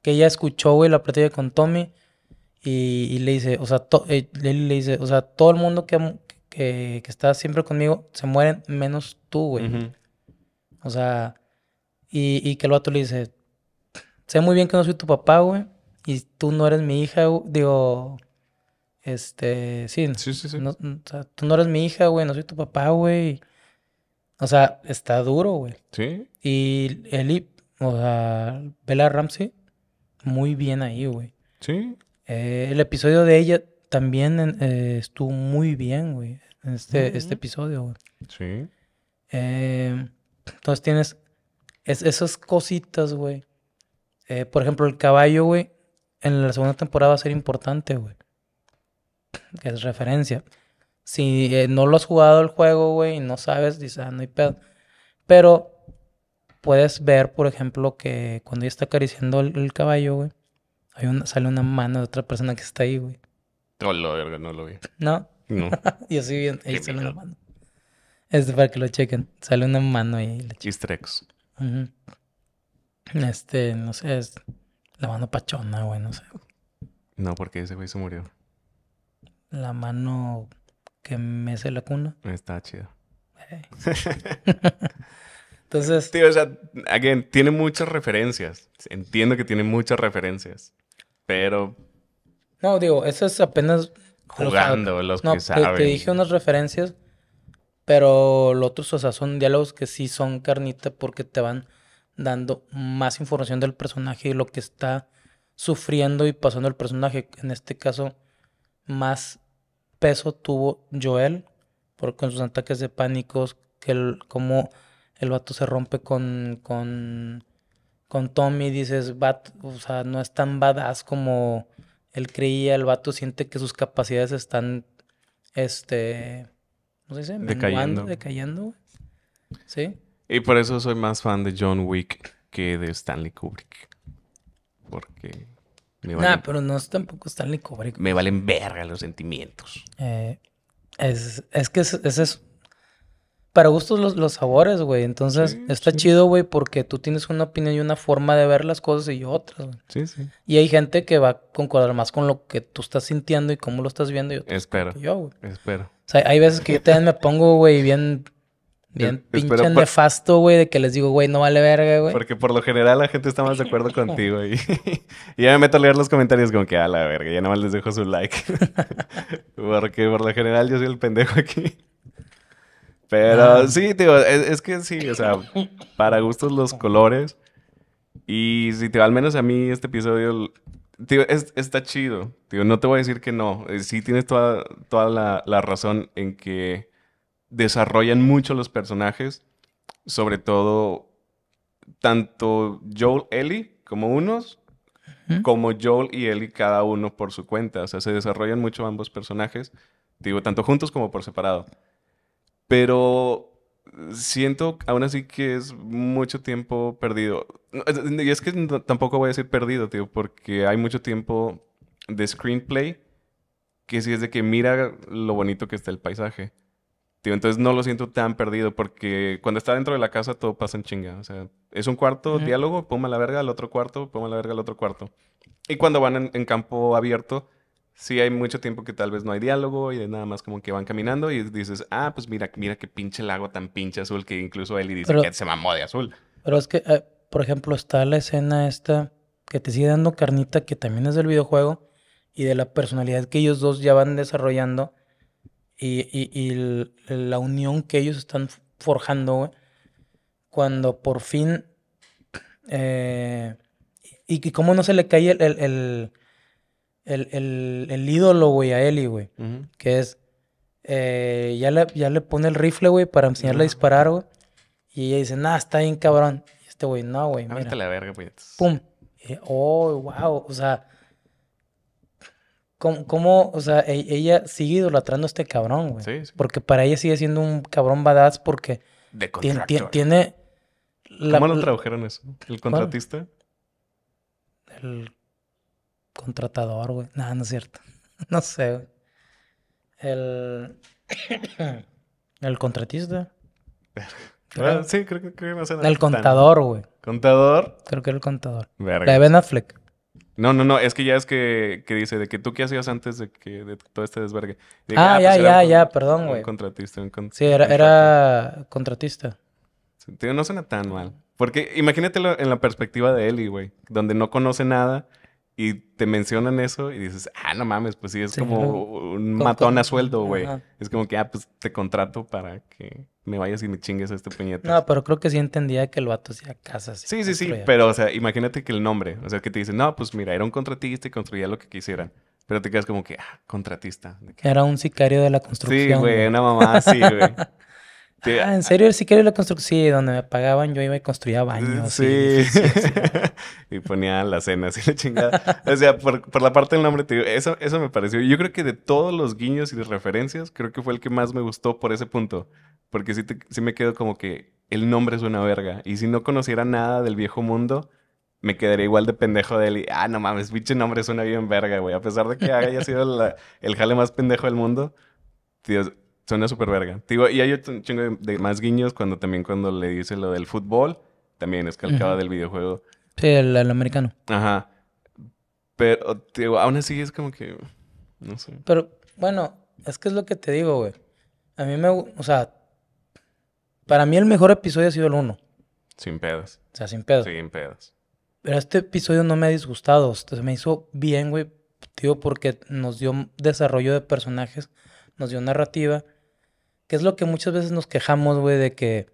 S1: que ella escuchó, güey, la partida con Tommy y, le dice, o sea, eh, le dice, o sea, todo el mundo que, que, está siempre conmigo se mueren menos tú, güey. O sea, y, que el vato le dice, sé muy bien que no soy tu papá, güey, y tú no eres mi hija, digo, este, sí, tú no eres mi hija, güey, no soy tu papá, güey. O sea, está duro, güey. Sí. Y Eli, o sea, Bella Ramsey, muy bien ahí, güey. Sí. Eh, el episodio de ella también eh, estuvo muy bien, güey. Este, este episodio, güey. Sí. Eh, entonces tienes esas cositas, güey. por ejemplo, el caballo, güey, en la segunda temporada va a ser importante, güey. Que es referencia. Si eh, no lo has jugado el juego, güey, y no sabes, dices, ah, no hay pedo. Pero puedes ver, por ejemplo, que cuando ella está acariciando el, caballo, güey, hay sale una mano de otra persona que está ahí, güey.
S2: No oh, lo, verga, no lo vi. ¿No? No. [laughs] Yo sí vi,
S1: ahí sale una mano. Este, para que lo chequen. Sale una mano y le
S2: Chistrex.
S1: Este, no sé, es la mano pachona, güey, no sé.
S2: No, porque ese güey se murió.
S1: La mano que me hace la cuna.
S2: Está chido. Eh. [laughs] Entonces. Tío, o sea, again, tiene muchas referencias. Entiendo que tiene muchas referencias. Pero.
S1: No, digo, eso es apenas. Jugando, los, que saben. Te, te dije unas referencias, pero lo otro, o sea, son diálogos que sí son carnita porque te van dando más información del personaje y lo que está sufriendo y pasando el personaje. En este caso, más peso tuvo Joel por, con sus ataques de pánicos, que el, el vato se rompe con, con, con Tommy, dices, o sea, no es tan badass como él creía, el vato siente que sus capacidades están, este, no sé, si decayendo. decayendo. Sí.
S2: Y por eso soy más fan de John Wick que de Stanley Kubrick. Porque nah, pero
S1: no tampoco están ni Me
S2: valen verga los sentimientos.
S1: Eh, es, que es, es, eso. Para gustos los, sabores, güey. Entonces, está chido, güey, porque tú tienes una opinión y una forma de ver las cosas y otras, güey. Sí, sí. Y hay gente que va a concordar más con lo que tú estás sintiendo y cómo lo estás viendo. Y Espero. Yo, güey. Espero. O sea, hay veces que yo también me pongo, güey, bien Bien pinche nefasto, güey, de que les digo, güey, no vale
S2: verga, güey. Porque por lo general la gente está más de acuerdo [laughs] contigo. [laughs] Y, ya me meto a leer los comentarios como que, a la verga, ya nada más les dejo su like. [laughs] Porque por lo general yo soy el pendejo aquí. Pero ah. sí, tío, es, que sí, o sea, para gustos los colores. Y si te te al menos a mí este episodio, tío, está chido. Tío, no te voy a decir que no. Eh, sí tienes toda, toda la razón en que desarrollan mucho los personajes, sobre todo tanto Joel Ellie como unos, como Joel y Ellie cada uno por su cuenta. O sea, se desarrollan mucho ambos personajes, digo, tanto juntos como por separado. Pero siento aún así que es mucho tiempo perdido. Y es que tampoco voy a decir perdido, tío, porque hay mucho tiempo de screenplay que si es de que mira lo bonito que está el paisaje. Tío, entonces no lo siento tan perdido porque cuando está dentro de la casa todo pasa en chinga. O sea, es un cuarto, diálogo, puma la verga al otro cuarto, puma la verga al otro cuarto. Y cuando van en, campo abierto, sí hay mucho tiempo que tal vez no hay diálogo y de nada más como que van caminando y dices, ah, pues mira, mira qué pinche lago tan pinche azul que incluso él dice que se mamó de azul. Pero
S1: es que, eh, por ejemplo, está la escena esta que te sigue dando carnita que también es del videojuego y de la personalidad que ellos dos ya van desarrollando y, la unión que ellos están forjando, güey, cuando por fin... Eh, y, que cómo no se le cae el, el, ídolo, güey, a Eli, güey, que es... Eh, ya, le, ya le pone el rifle, güey, para enseñarle a disparar, güey. Y ella dice, nah, está bien cabrón. este güey, no, güey. Mira. la verga, güey. Pum. oh, wow. O sea, ¿Cómo, o sea, e, ella sigue idolatrando a este cabrón, güey? Sí, sí. Porque para ella sigue siendo un cabrón badass porque... De tiene, tiene, ¿Cómo lo tradujeron
S2: eso? ¿El contratista?
S1: El contratador, güey. Nada, no es cierto. [laughs] No sé, güey. El... [coughs] el contratista. [laughs] sí,
S2: creo que... Creo que el contador, güey. ¿Contador?
S1: Creo que era el contador. Verga. La de Ben Affleck.
S2: No, no, no, es que ya es que, que dice de que tú qué hacías antes de que todo este desvergue. ah, ah pues ya, ya, ya, perdón, güey. Contratista, un Sí,
S1: era, contratista.
S2: no suena tan mal. Porque imagínatelo en la perspectiva de Eli, güey, donde no conoce nada y te mencionan eso y dices, ah, no mames, pues sí, es como un matón a sueldo, güey. Es como que, ah, pues te contrato para que me vayas y me chingues a este puñete.
S1: No, pero creo que sí entendía que el vato hacía
S2: casas. Sí, sí, sí, pero, o sea, imagínate que el nombre, o sea, que te dicen, no, pues mira, era un contratista y construía lo que quisieran. Pero te quedas como que, ah, contratista.
S1: Era un sicario de la construcción. Sí, güey, una mamá así, güey. [laughs] Ah, en serio, Si quería la construcción. Sí, donde me pagaban, yo iba y construía baños. Sí. [laughs] y ponía la cena, así la chingada. o sea, por, por, la
S2: parte del nombre, eso, eso me pareció. Yo creo que de todos los guiños y referencias, creo que fue el que más me gustó por ese punto. Porque sí, sí me quedo como que el nombre es una verga. Y si no conociera nada del viejo mundo, me quedaría igual de pendejo de él. Y, ah, no mames, el nombre es una bien verga, güey. A pesar de que haya sido el jale más pendejo del mundo. Dios, Suena súper verga. y hay un chingo de, más guiños cuando también cuando le dice lo del fútbol, también es calcada del videojuego.
S1: Sí, el, americano.
S2: Ajá. Pero, digo, aún así es como que. No sé.
S1: Pero, bueno, es que es lo que te digo, güey. A mí me. O sea. Para mí el mejor episodio ha sido el 1.
S2: Sin pedos.
S1: O sea, sin pedos. Sin pedos. Pero este episodio no me ha disgustado. O me hizo bien, güey. Tío, porque nos dio desarrollo de personajes nos dio narrativa, que es lo que muchas veces nos quejamos, güey, de que...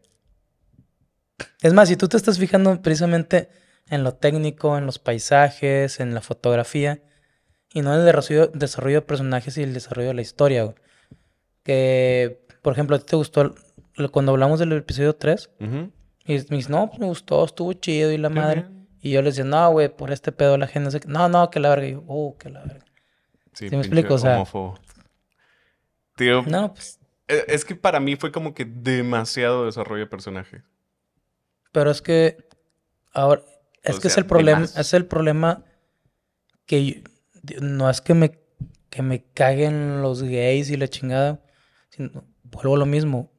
S1: Es más, si tú te estás fijando precisamente en lo técnico, en los paisajes, en la fotografía, y no en el desarrollo, de personajes y el desarrollo de la historia, güey. Que, por ejemplo, a ti te gustó cuando hablamos del episodio 3, y me dices, no, pues me gustó, estuvo chido y la madre. Y yo les decía, no, güey, por este pedo la gente No, no, que la verga. Y oh, que
S2: la verga. Sí, me explico, o sea... No, pues. E, es que para mí fue como que demasiado desarrollo de personaje.
S1: Pero es que. Ahora. Es que es el problema. Es el problema que no es que me, que me caguen los gays y la chingada. vuelvo a lo mismo.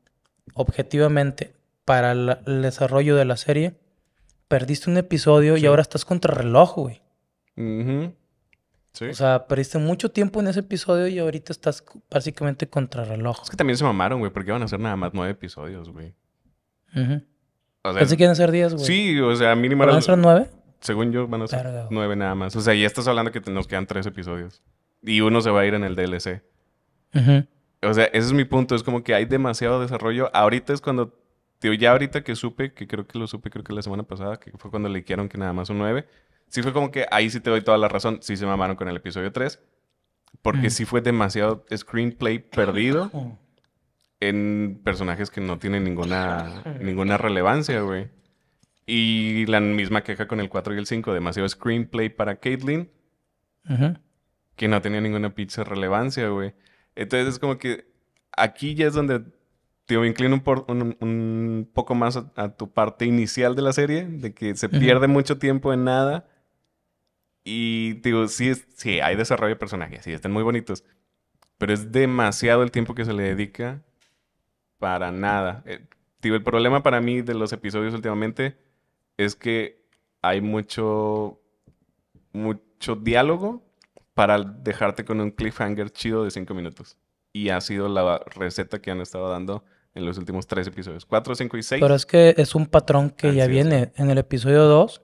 S1: Objetivamente, para el desarrollo de la serie, perdiste un episodio y ahora estás contra reloj, güey. O sea, perdiste mucho tiempo en ese episodio y ahorita estás básicamente reloj. Es que
S2: también se mamaron, güey, porque van a ser nada más nueve episodios, güey. Ajá. O sea, Pensé que ser diez, güey. Sí, o sea, mínimo... ¿Van a ser nueve? Según yo, van a ser nueve nada más. O sea, ya estás hablando que nos quedan tres episodios. Y uno se va a ir en el DLC. O sea, ese es mi punto. Es como que hay demasiado desarrollo. Ahorita es cuando... Tío, ya ahorita que supe, que creo que lo supe, creo que la semana pasada, que fue cuando le dijeron que nada más son nueve sí fue como que ahí sí te doy toda la razón, sí se mamaron con el episodio 3, porque mm. sí fue demasiado screenplay perdido en personajes que no tienen ninguna, ninguna relevancia, güey. Y la misma queja con el 4 y el 5, demasiado screenplay para Caitlyn, que no tenía ninguna pizza relevancia, güey. Entonces es como que aquí ya es donde te inclino un, por, un, poco más a, tu parte inicial de la serie, de que se pierde mucho tiempo en nada y digo, sí, sí, hay desarrollo de personajes, sí, están muy bonitos. Pero es demasiado el tiempo que se le dedica para nada. Eh, digo, el problema para mí de los episodios últimamente es que hay mucho, mucho diálogo para dejarte con un cliffhanger chido de cinco minutos. Y ha sido la receta que han estado dando en los últimos tres episodios. Cuatro, cinco y seis. Pero es que
S1: es un patrón que ya viene. En el episodio dos.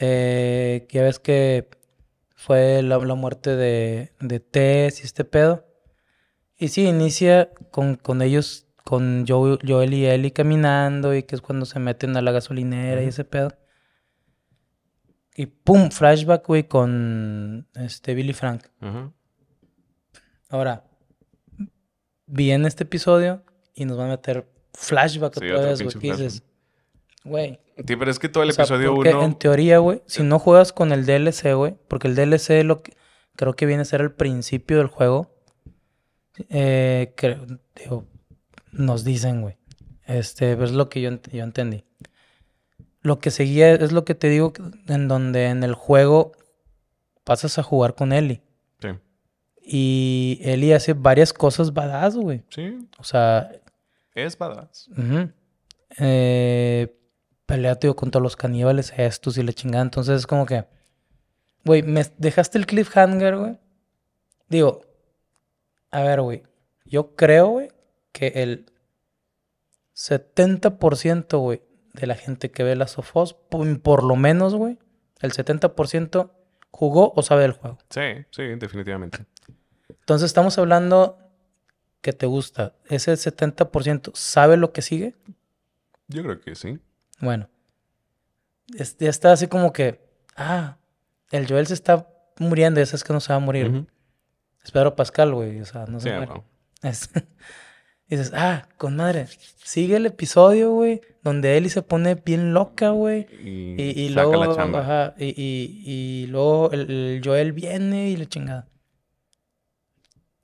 S1: Eh, ya ves que fue la, la muerte de, de Tess y este pedo. Y sí, inicia con, con ellos, con Joel, y Ellie caminando y que es cuando se meten a la gasolinera y ese pedo. Y pum, flashback, güey, con este Billy Frank. Ahora, vi en este episodio y nos van a meter flashback sí, otra güey.
S2: Güey. Sí, pero es que todo el episodio 1. En
S1: teoría, güey, si no juegas con el DLC, güey, porque el DLC creo que viene a ser el principio del juego. Eh, creo, nos dicen, güey. Este, es lo que yo, yo entendí. Lo que seguía es lo que te digo, en donde en el juego pasas a jugar con Eli Sí. Y Eli hace varias cosas badass, güey. Sí. O sea.
S2: Es badass.
S1: eh, pelea, tío, contra los caníbales estos y la chingada. Entonces es como que, güey, me dejaste el cliffhanger, güey. Digo, a ver, güey, yo creo, güey, que el 70%, güey, de la gente que ve las sofos por, por lo menos, güey, el 70% jugó o sabe del juego.
S2: Sí, sí, definitivamente.
S1: Entonces estamos hablando que te gusta. ¿Ese 70% sabe lo que sigue?
S2: Yo creo que sí.
S1: Bueno, ya está así como que, ah, el Joel se está muriendo, ya sabes que no se va a morir. espero Es Pedro Pascal, güey, o sea, no se muere. [laughs] dices, ah, con madre, sigue el episodio, güey, donde Ellie se pone bien loca, güey. Y, y, luego, y, el, Joel viene y le chingada.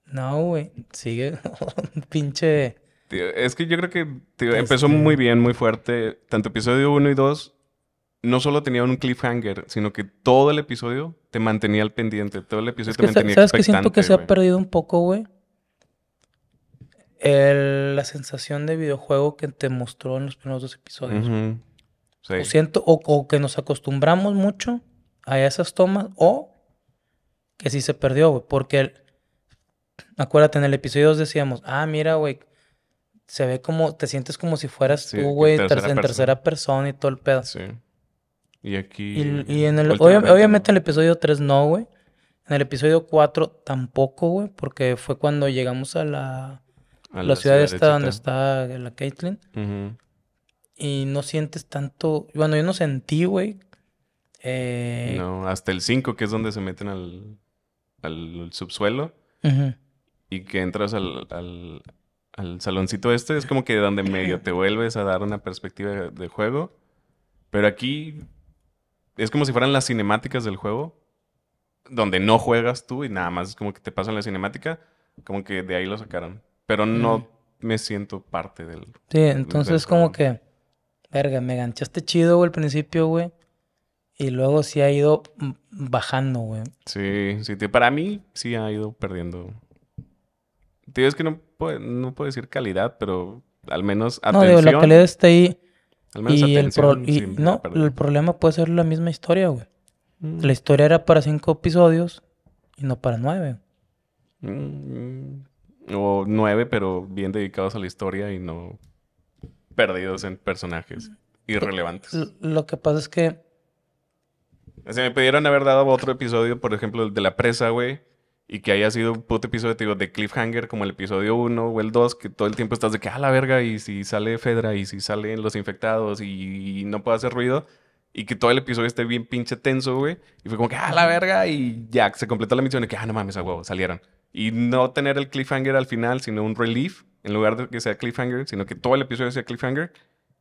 S1: No, güey. Sigue. [laughs] pinche.
S2: Es que yo creo que pues empezó muy bien, muy fuerte. Tanto episodio 1 y 2 no solo tenían un cliffhanger, sino que todo el episodio te mantenía al pendiente. Todo el episodio te mantenía te mantenía ¿Sabes qué siento que se ha perdido
S1: un poco, güey? la sensación de videojuego que te mostró en los primeros dos episodios. sí. o, siento, o, que nos acostumbramos mucho a esas tomas, o que sí se perdió, güey. Porque, acuérdate, en el episodio 2 decíamos, ah, mira, güey, se ve como, te sientes como si fueras tú, güey, en tercera persona y todo el pedo.
S2: Sí. Y aquí. Y, en el, obviamente
S1: en el episodio 3 no, güey. En el episodio 4 tampoco, güey, porque fue cuando llegamos a la, a la, ciudad, esta donde está la Caitlyn. Y no sientes tanto. Bueno, yo no sentí, güey. Eh,
S2: no, hasta el 5, que es donde se meten al, al subsuelo. Y que entras al al saloncito este, es como que de donde medio te vuelves a dar una perspectiva de, juego. Pero aquí es como si fueran las cinemáticas del juego, donde no juegas tú y nada más es como que te pasan la cinemática, como que de ahí lo sacaron. Pero mm. no me siento parte del. Sí, entonces es
S1: como que, verga, me ganchaste chido, güey, al principio, güey. Y luego sí ha ido bajando, güey.
S2: Sí, sí, Para mí sí ha ido perdiendo. Tío, es que no, no puedo decir calidad, pero al menos atención. No, la calidad está ahí. Al menos y no, el
S1: problema puede ser la misma historia, güey. Mm. La historia era para cinco episodios y no para nueve.
S2: Mm, mm. O nueve, pero bien dedicados a la historia y no perdidos en personajes irrelevantes.
S1: Lo que pasa es que.
S2: se me pidieron haber dado otro episodio, por ejemplo, el de la presa, güey y que haya sido un puto episodio de cliffhanger como el episodio 1 o el 2, que todo el tiempo estás de que, a la verga, y si sale Fedra, y si salen los infectados, y, no puedo hacer ruido, y que todo el episodio esté bien pinche tenso, güey. Y fue como que, a la verga, y ya, se completó la misión, y que, ah, no mames, a huevo, salieron. Y no tener el cliffhanger al final, sino un relief, en lugar de que sea cliffhanger, sino que todo el episodio sea cliffhanger,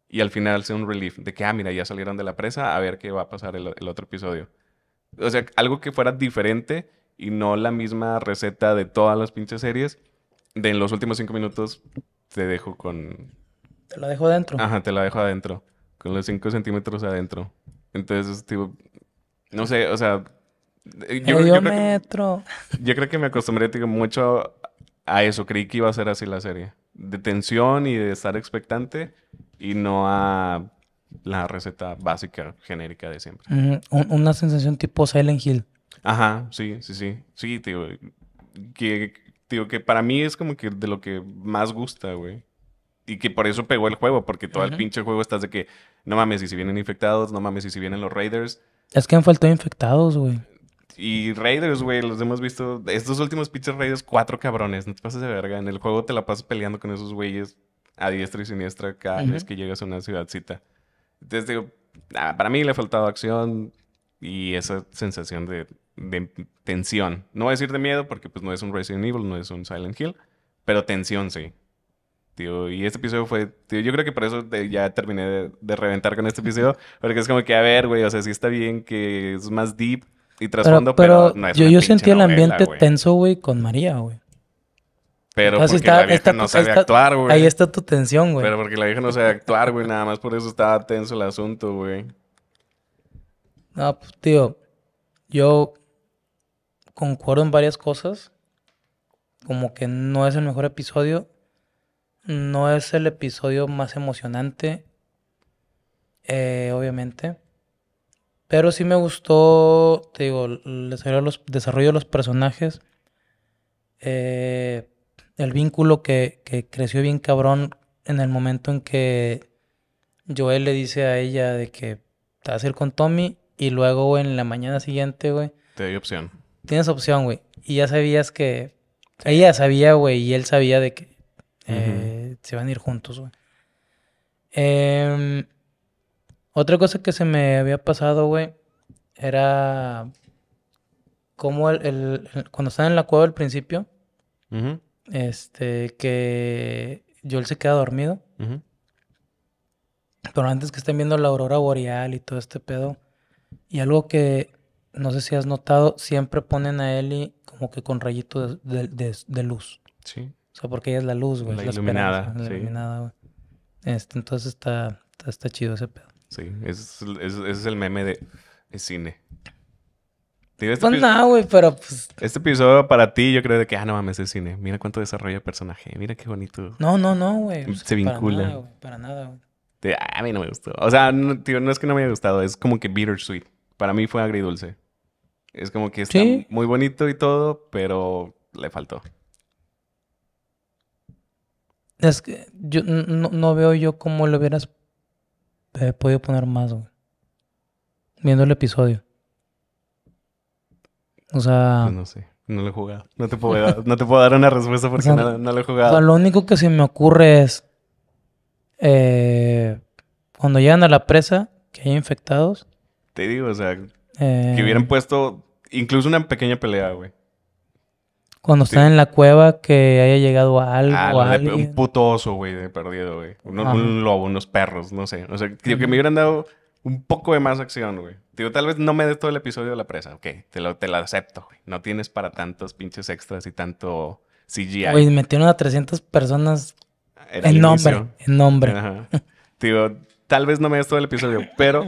S2: y al final sea un relief, de que, ah, mira, ya salieron de la presa, a ver qué va a pasar el otro episodio. O sea, algo que fuera diferente y no la misma receta de todas las pinches series, de en los últimos cinco minutos te dejo con... Te
S1: la dejo adentro. Ajá,
S2: te la dejo adentro, con los cinco centímetros adentro. Entonces, tipo, no sé, o sea... Eh, yo, metro. Creo que, yo creo que me acostumbré digo, mucho a eso, creí que iba a ser así la serie. De tensión y de estar expectante y no a la receta básica, genérica de siempre.
S1: una sensación tipo Silent Hill.
S2: Ajá, sí, sí, sí. Sí, tío. Que, tío, que para mí es como que de lo que más gusta, güey. Y que por eso pegó el juego, porque todo el pinche juego estás de que, no mames, y si vienen infectados, no mames, y si vienen los Raiders.
S1: Es que han faltado infectados, güey.
S2: Y Raiders, güey, los hemos visto. Estos últimos pinches Raiders, cuatro cabrones. No te pases de verga. En el juego te la pasas peleando con esos güeyes a diestra y siniestra cada vez que llegas a una ciudadcita. Entonces digo, para mí le ha faltado acción y esa sensación de de tensión. No voy a decir de miedo porque pues no es un Resident Evil, no es un Silent Hill, pero tensión sí. Tío, y este episodio fue, tío, yo creo que por eso ya terminé de, reventar con este episodio, [laughs] porque es como que, a ver, güey, o sea, sí está bien que es más deep y trasfondo, pero, no es Yo, yo sentí el ambiente
S1: tenso, güey, con María, güey.
S2: Pero porque la vieja no sabe actuar, güey. Ahí está tu tensión, güey. Pero porque la vieja no sabe actuar, güey, nada más por eso estaba tenso el asunto, güey.
S1: No, pues, tío, yo concuerdo en varias cosas. Como que no es el mejor episodio. No es el episodio más emocionante. Eh, obviamente. Pero sí me gustó, te digo, el desarrollo de los, personajes. Eh, el vínculo que, que, creció bien cabrón en el momento en que Joel le dice a ella de que te a ir con Tommy y luego, en la mañana siguiente, güey. Te doy opción tienes opción, güey. Y ya sabías que. Ella sabía, güey, y él sabía de que eh, se van a ir juntos, güey. Em, otra cosa que se me había pasado, güey, era como el, cuando están en la cueva al principio, este, que Joel se queda dormido. Pero antes que estén viendo la aurora boreal y todo este pedo, y algo que no sé si has notado, siempre ponen a Ellie como que con rayitos de, luz. Sí. O sea, porque ella es la luz, güey. La, iluminada. La iluminada, güey. Este, entonces está, está, chido ese pedo.
S2: Sí, ese es, el meme de cine. Este pues nada, güey, pero pues... Este episodio para ti yo creo de que, ah, no mames, es cine. Mira cuánto desarrolla el personaje. Mira qué bonito. No, no, no, güey. Se vincula. Para nada, güey. Ah, a mí no me gustó. O sea, no, no es que no me haya gustado. Es como que bittersweet. Para mí fue agridulce. Es como que está muy bonito y todo, pero le faltó.
S1: Es que yo no, veo yo cómo lo hubieras eh, podido poner más, güey. Viendo el episodio. O sea. Pues no
S2: sé. No le he jugado. No te puedo dar, una respuesta porque [laughs] no, le lo he jugado. lo
S1: único que se me ocurre es. Eh, cuando llegan a la presa, que hay infectados.
S2: Te digo, o sea, eh, que hubieran puesto incluso una pequeña pelea, güey.
S1: Cuando están en la cueva, que haya llegado a ah, algo. un
S2: puto oso, güey, perdido, güey. Un, lobo, unos perros, no sé. O sea, que me hubieran dado un poco de más acción, güey. Digo, tal vez no me des todo el episodio de la presa. Ok, te lo, te lo acepto, güey. No tienes para tantos pinches extras y tanto CGI. Güey,
S1: metieron a 300 personas
S2: en nombre. En nombre. Digo, tal vez no me des todo el episodio, pero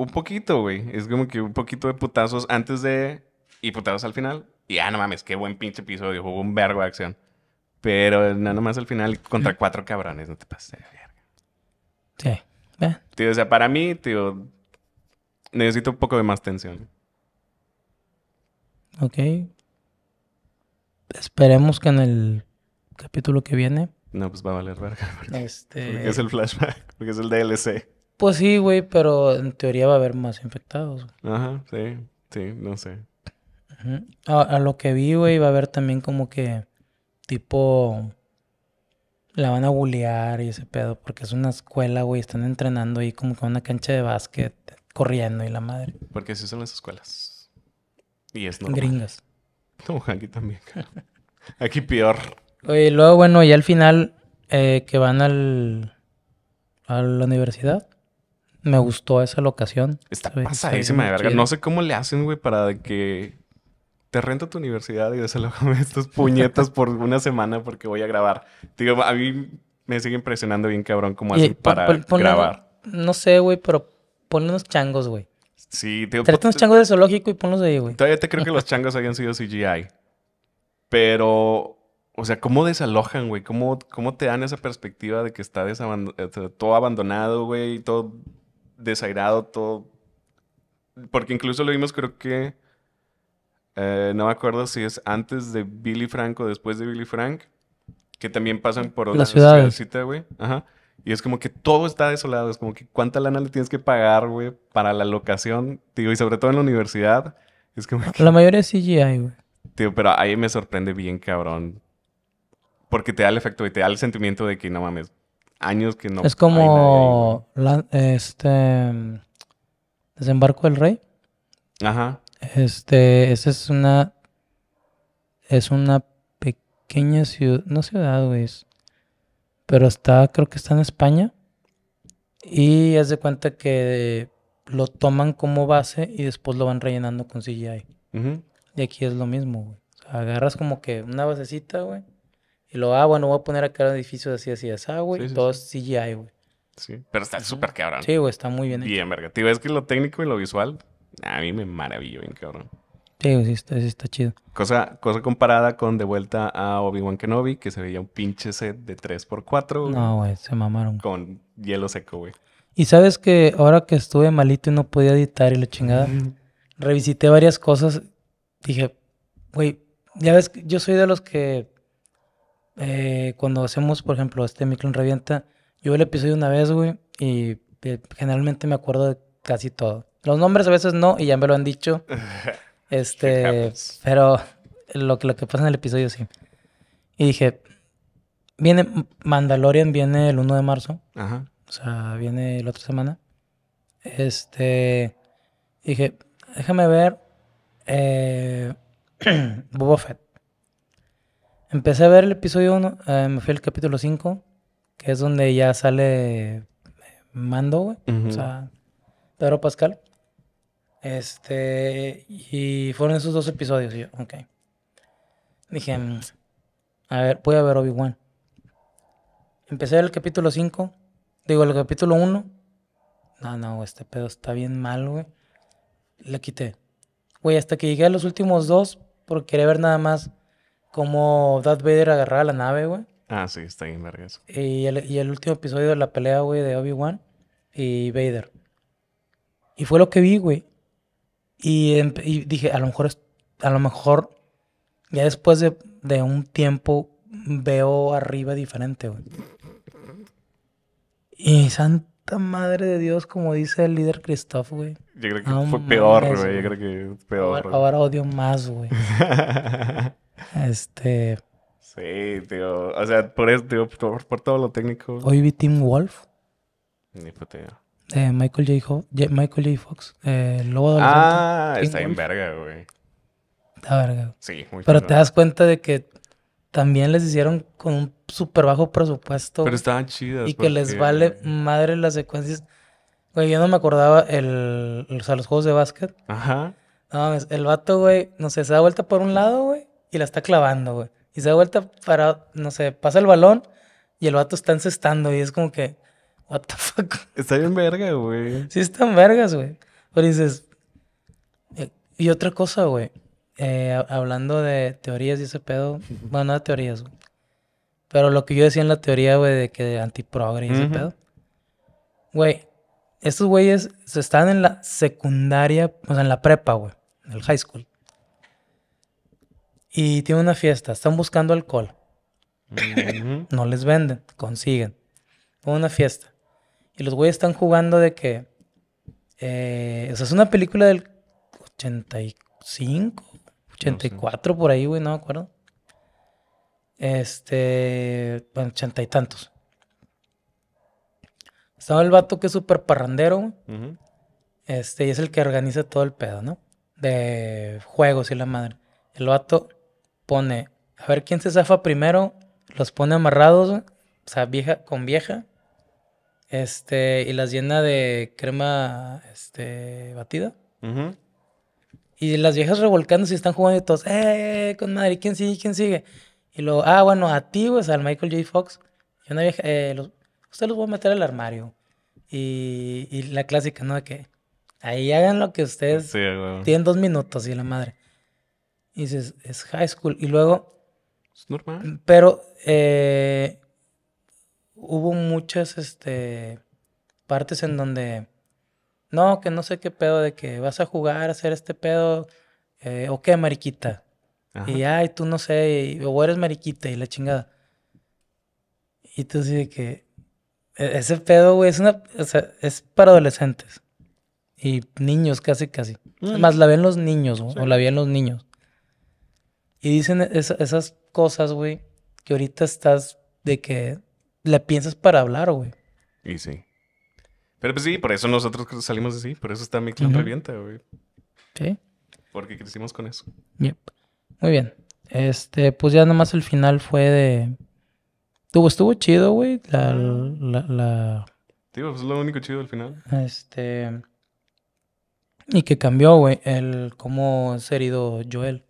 S2: un poquito, güey. Es como que un poquito de putazos antes de. y putazos al final. Y ah, no mames, qué buen pinche episodio. Hubo un vergo de acción. Pero nada más al final contra cuatro cabrones, no te pases de verga. Sí. Tío, o sea, para mí, tío, necesito un poco de más tensión.
S1: Ok. Esperemos que en el capítulo que viene.
S2: No, pues va a valer verga. [laughs] Este porque es el flashback, porque es el DLC.
S1: Pues sí, güey, pero en teoría va a haber más infectados.
S2: Ajá, sí, sí, no sé.
S1: A, lo que vi, güey, va a haber también como que tipo la van a bulear y ese pedo, porque es una escuela, güey, están entrenando ahí como con una cancha de básquet, corriendo y la madre.
S2: Porque sí son las escuelas. Y es normal. Gringas. [laughs] No, aquí también. aquí peor.
S1: y luego, bueno, ya al final eh, que van al a la universidad me gustó esa locación. Está pasadísima de verga. No sé
S2: cómo le hacen, güey, para que te renta tu universidad y desalojame [laughs] estos puñetas por una semana porque voy a grabar. Digo, a mí me sigue impresionando bien cabrón cómo hacen para grabar.
S1: No sé, güey, pero pon unos changos, güey.
S2: Sí, te Trate pues, unos changos
S1: de zoológico y ponlos ahí, güey.
S2: Todavía te creo que los [laughs] changos hayan sido CGI. Pero, o sea, ¿cómo desalojan, güey? ¿Cómo, ¿Cómo te dan esa perspectiva de que está todo abandonado, güey? Todo desairado, todo. Porque incluso lo vimos, creo que. Eh, no me acuerdo si es antes de Billy Frank o después de Billy Frank. Que también pasan por otra ciudad güey. Ajá. Y es como que todo está desolado. Es como que cuánta lana le tienes que pagar, güey, para la locación. Digo, y sobre todo en la universidad. Es como
S1: que... La mayoría es CGI, güey.
S2: Tío, pero ahí me sorprende bien, cabrón. Porque te da el efecto y te da el sentimiento de que no mames, años que no. Es como
S1: este desembarco del rey. Ajá. Este, esa es una es una pequeña ciudad, no ciudad, güey, pero está, creo que está en España y es de cuenta que lo toman como base y después lo van rellenando con CGI. Y aquí es lo mismo, güey. O sea, agarras como que una basecita, güey, y lo, ah, bueno, voy a poner acá edificios
S2: así, así, así, ah, güey. Sí, CGI, güey. Sí, pero está súper cabrón. Sí, güey, está muy bien. Bien, verga. Tío, es que lo técnico y lo visual, a mí me maravilla bien, cabrón.
S1: Sí, sí está, sí está, chido.
S2: Cosa, cosa comparada con de vuelta a Obi-Wan Kenobi, que se veía un pinche set de 3x4. no, güey, se mamaron. Con hielo seco, güey.
S1: Y sabes que ahora que estuve malito y no podía editar y la chingada, revisité varias cosas. Dije, güey, ya ves, yo soy de los que eh, cuando hacemos, por ejemplo, este Micron Revienta, yo el episodio una vez, güey, y eh, generalmente me acuerdo de casi todo. Los nombres a veces no, y ya me lo han dicho. [laughs] este, [laughs] pero lo, lo que pasa en el episodio sí. Y dije, viene Mandalorian, viene el 1 de marzo. Ajá. O sea, viene la otra semana. Este, dije, déjame ver eh, [clears throat] Boba Fett. Empecé a ver el episodio 1, eh, me fui al capítulo 5, que es donde ya sale eh, Mando, güey. O sea, Pedro Pascal. Este, y fueron esos dos episodios. Y yo, ok. Dije, mm, a ver, voy a ver Obi-Wan. Empecé el capítulo 5, digo, el capítulo 1. No, no, este pedo está bien mal, güey. le quité. Güey, hasta que llegué a los últimos dos, porque quería ver nada más como Darth Vader agarraba la nave, güey.
S2: Ah, sí, está bien, verga
S1: Y el, último episodio de la pelea, güey, de Obi-Wan y Vader. Y fue lo que vi, güey. Y, dije, a lo mejor, a lo mejor, ya después de, un tiempo, veo arriba diferente, güey. Y santa madre de Dios, como dice el líder Christoph, güey. Yo creo que fue peor, güey. Yo creo que peor. Ahora, ahora odio más, güey. [laughs] Este.
S2: Sí, tío. O sea, por eso, tío, por, todo lo técnico. Hoy vi Tim Wolf. Ni puta
S1: Michael J. Michael J. Fox. Eh, Lobo de Ah, está bien
S2: en verga, güey. Está verga. Sí, muy Pero te das
S1: cuenta de que también les hicieron con un super bajo presupuesto. Pero estaban chidas. Y que les vale madre las secuencias. Güey, yo no me acordaba el, o sea, los juegos de básquet. Ajá. No, el vato, güey, no sé, se da vuelta por un lado, güey y la está clavando, güey. Y se da vuelta para, no sé, pasa el balón y el vato está encestando y es como que, what the fuck.
S2: [laughs] Está bien verga, güey. Sí,
S1: están vergas, güey. Pero dices, eh, y otra cosa, güey. Eh, hablando de teorías y ese pedo, bueno, no de teorías, güey. Pero lo que yo decía en la teoría, güey, de que de antiprogre y ese pedo. Güey, estos güeyes están en la secundaria, o sea, en la prepa, güey, en el high school y tiene una fiesta, están buscando alcohol. [laughs] No les venden, consiguen. Una fiesta. Y los güeyes están jugando de que. Eh, o sea, es una película del 85, 84, por ahí, güey, no me acuerdo. Este. Bueno, ochenta y tantos. Estaba el vato que es súper parrandero, Este, y es el que organiza todo el pedo, ¿no? De juegos y la madre. El vato pone, a ver quién se zafa primero, los pone amarrados, o sea, vieja con vieja, este, y las llena de crema, este, batida. Y las viejas revolcando, y están jugando y todos, eh, eh, ¡eh, con madre! ¿Quién sigue? ¿Quién sigue? Y luego, ah, bueno, a ti, sea, al Michael J. Fox. Y una vieja, eh, usted los voy a meter al armario. Y, la clásica, ¿no? que ahí hagan lo que ustedes tienen dos minutos y la madre. Y dices, es high school. Y luego... Es normal. Pero eh, hubo muchas este, partes en donde... No, que no sé qué pedo de que vas a jugar a hacer este pedo. Eh, o qué, mariquita. Y ay, tú no sé, o eres mariquita y la chingada. Y tú sí que e, ese pedo, güey, es una es para adolescentes y niños casi casi. Más la ven los niños, o la ven los niños. Y dicen esas cosas, güey, que ahorita estás de que la piensas para hablar, güey.
S2: Y sí. Pero pues sí, por eso nosotros salimos así, por eso está mi clan revienta, güey. Sí. Porque crecimos con eso.
S1: Muy bien. Este, pues ya nomás el final fue de. Estuvo, estuvo chido, güey. La,
S2: Tío, pues es lo único chido al final. Este.
S1: Y que cambió, güey, el cómo ha herido Joel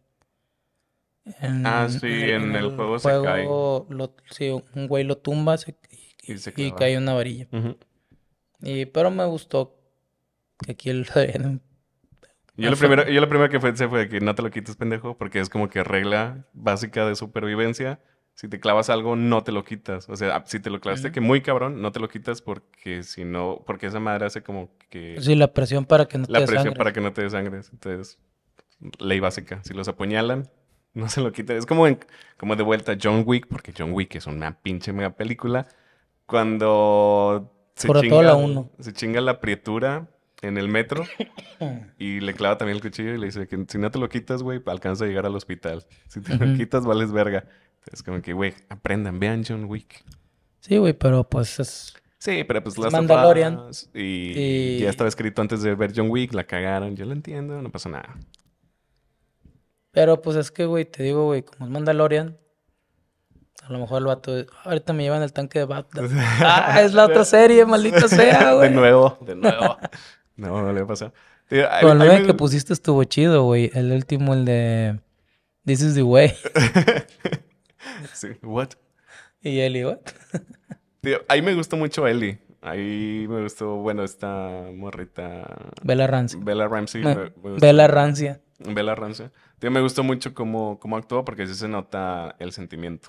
S2: ah, sí, en, el, juego, se cae.
S1: sí, un güey lo tumba
S2: y, cae una varilla.
S1: y, pero me gustó que aquí el... [laughs] Yo lo, primero,
S2: yo lo primero que pensé fue que no te lo quites, pendejo, porque es como que regla básica de supervivencia. Si te clavas algo, no te lo quitas. O sea, ah, si te lo clavaste, que muy cabrón, no te lo quitas porque si no, porque esa madre hace como que... Sí, la presión para que no te desangres. La presión para que no te desangres. Entonces, ley básica. Si los apuñalan, no se lo quita. Es como, como de vuelta John Wick, porque John Wick es una pinche mega película. Cuando se, chinga, la se chinga la prietura en el metro [coughs] y le clava también el cuchillo y le dice que si no te lo quitas, güey, alcanza a llegar al hospital. Si te lo quitas, vales verga. Es como que, güey, aprendan, vean John Wick.
S1: Sí, güey, pero pues es...
S2: Sí, pero pues Mandalorian. y, ya estaba escrito antes de ver John Wick, la cagaron, yo lo entiendo, no pasa nada.
S1: Pero pues es que, güey, te digo, güey, como es Mandalorian, a lo mejor el vato, ahorita me llevan el tanque de Batman. [laughs] ah, es la otra serie, maldita sea, güey. De nuevo, de nuevo. [laughs]
S2: No, no le va a pasar. Tío, Pero el que
S1: pusiste estuvo chido, güey. El último, el de This is the way.
S2: [laughs] sí, what? Y Ellie, what? Tío, ahí me gustó mucho Ellie. Ahí me gustó, bueno, esta morrita. Bella Ramsey. Bella Ramsey. Bella Rancia la Rancia, Tío, me gustó mucho cómo, cómo actuó porque así se nota el sentimiento.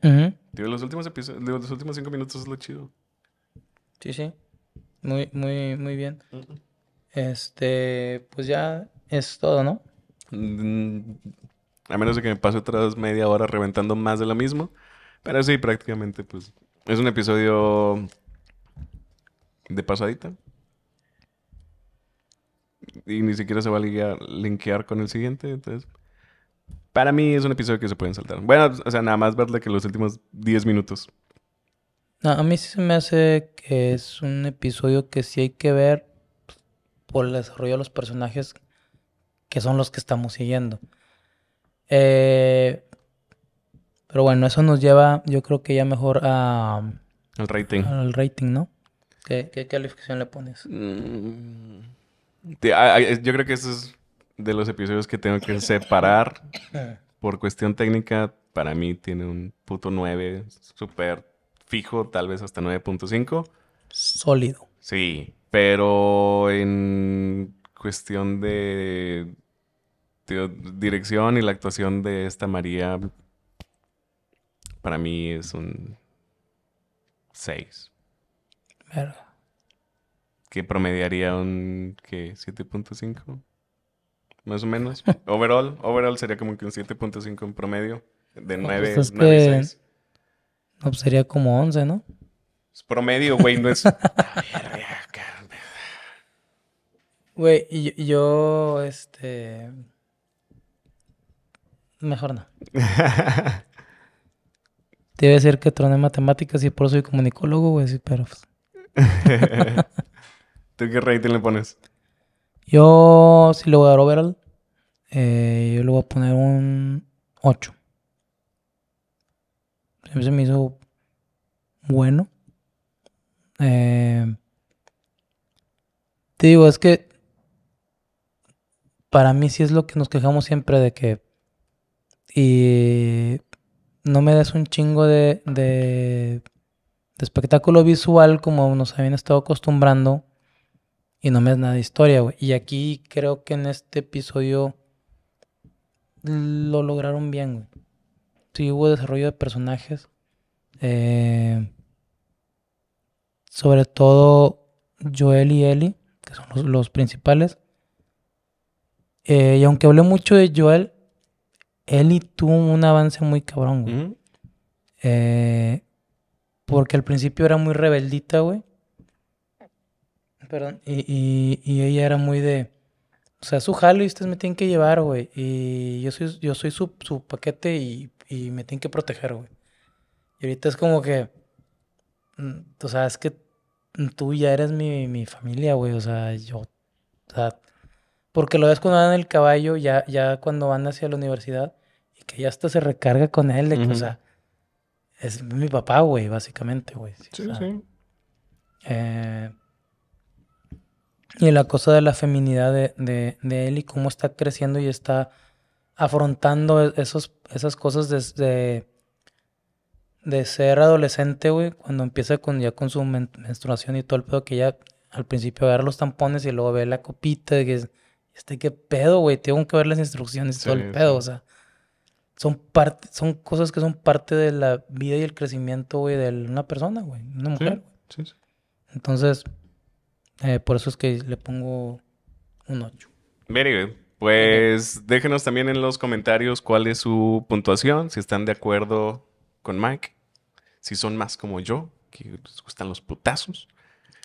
S1: Tío,
S2: los últimos episodios, los últimos cinco minutos es lo chido. Sí, sí.
S1: Muy, muy, muy bien. Este, pues ya es todo, ¿no?
S2: Mm, a menos de que me pase otras media hora reventando más de lo mismo. Pero sí, prácticamente, pues. Es un episodio de pasadita y ni siquiera se va a linkear con el siguiente. Entonces, para mí es un episodio que se pueden saltar. Bueno, o sea, nada más verle que los últimos 10 minutos.
S1: a mí sí se me hace que es un episodio que sí hay que ver por el desarrollo de los personajes que son los que estamos siguiendo. Eh, pero bueno, eso nos lleva, yo creo que ya mejor a...
S2: Al rating. Al
S1: rating, ¿no? ¿Qué, calificación le pones? Mm.
S2: Ah, ah, yo creo que eso es de los episodios que tengo que separar. Por cuestión técnica, para mí tiene un puto 9 súper fijo, tal vez hasta 9.5. Sólido. Sí, pero en cuestión de, dirección y la actuación de esta María, para mí es un 6. Verdad que promediaría un que 7.5 más o menos. [laughs] overall, overall sería como que un 7.5 en promedio de 9, pues No,
S1: pues sería como 11, ¿no?
S2: Es promedio, güey, no es [laughs]
S1: Güey, yo, yo este mejor no. [laughs] Debe ser que troné matemáticas y por eso soy comunicólogo, güey, sí, pero pues
S2: qué rating le pones?
S1: Yo, si le voy a dar overall, eh, yo le voy a poner un 8. Siempre se me hizo bueno. Eh, te digo, es que para mí sí es lo que nos quejamos siempre de que y no me des un chingo de, de, de espectáculo visual como nos habían estado acostumbrando y no me es nada de historia, güey. Y aquí creo que en este episodio lo lograron bien, güey. Sí hubo desarrollo de personajes. Eh, sobre todo Joel y Ellie, que son los, principales. Eh, y aunque hablé mucho de Joel, Ellie tuvo un avance muy cabrón, güey. Eh, porque al principio era muy rebeldita, güey. Perdón. Y, ella era muy de. O sea, su jalo y ustedes me tienen que llevar, güey. Y yo soy, yo soy su, paquete y, me tienen que proteger, güey. Y ahorita es como que. Mm, o sea, es que tú ya eres mi, familia, güey. O sea, yo. O sea, porque lo ves cuando van en el caballo, ya, ya cuando van hacia la universidad, y que ya hasta se recarga con él, de que, o sea, es mi papá, güey, básicamente, güey. Sí, sí. Eh, y la cosa de la feminidad de, él y cómo está creciendo y está afrontando e-, esos, esas cosas desde de ser adolescente, güey, cuando empieza con, ya con su menstruación y todo el pedo que ya al principio agarra los tampones y luego ve la copita y que este qué pedo, güey, tengo que ver las instrucciones todo el pedo, o sea, son parte, son cosas que son parte de la vida y el crecimiento, güey, de una persona, güey, una mujer. Sí, Entonces, eh, por eso es que le pongo un 8.
S2: Muy Pues déjenos también en los comentarios cuál es su puntuación, si están de acuerdo con Mike, si son más como yo, que les gustan los putazos.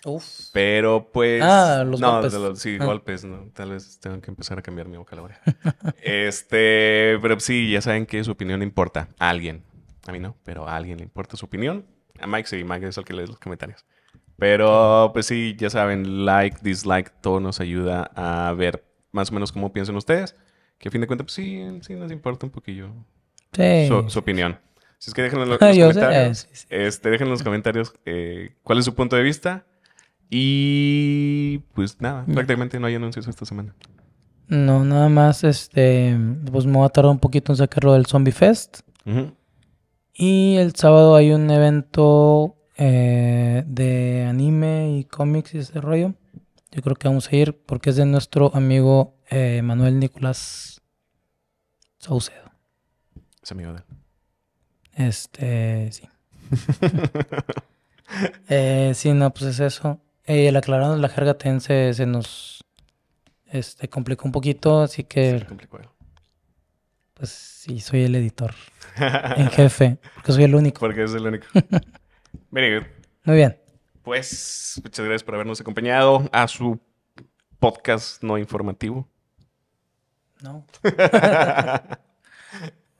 S2: Uf. Pero pues. Ah, los golpes. sí, ah. golpes, ¿no? Tal vez tengo que empezar a cambiar mi vocabulario. [laughs] este, pero sí, ya saben que su opinión importa a alguien. A mí no, pero a alguien le importa su opinión. A Mike sí, Mike es el que lee los comentarios. Pero pues sí, ya saben, like, dislike, todo nos ayuda a ver más o menos cómo piensan ustedes. Que a fin de cuentas, pues sí, sí nos importa un poquillo su, opinión. Si es que déjenlo en los, [laughs] comentarios. Este, dejen en los comentarios eh, cuál es su punto de vista. Y pues nada, mm. prácticamente no hay anuncios esta semana.
S1: No, nada más, este, pues me voy a tardar un poquito en sacarlo del Zombie Fest. Y el sábado hay un evento eh, de anime y cómics y ese rollo. Yo creo que vamos a ir porque es de nuestro amigo eh, Manuel Nicolás Saucedo. Es amigo de él. Este, sí. [laughs] eh, sí, no, pues es eso. Eh, el aclararnos la jerga tense se nos este, complicó un poquito, así que... Se complicó. Pues sí, soy el editor en jefe, porque soy el único. [laughs]
S2: Porque es el único. [laughs] Muy bien. Pues muchas gracias por habernos acompañado a su podcast no informativo.
S1: No. [laughs]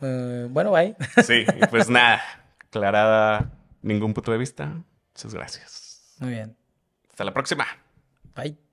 S1: Eh, bueno, bye. sí,
S2: pues nada. Aclarada ningún punto de vista. Muchas gracias. Muy bien. Hasta la próxima.
S1: Bye.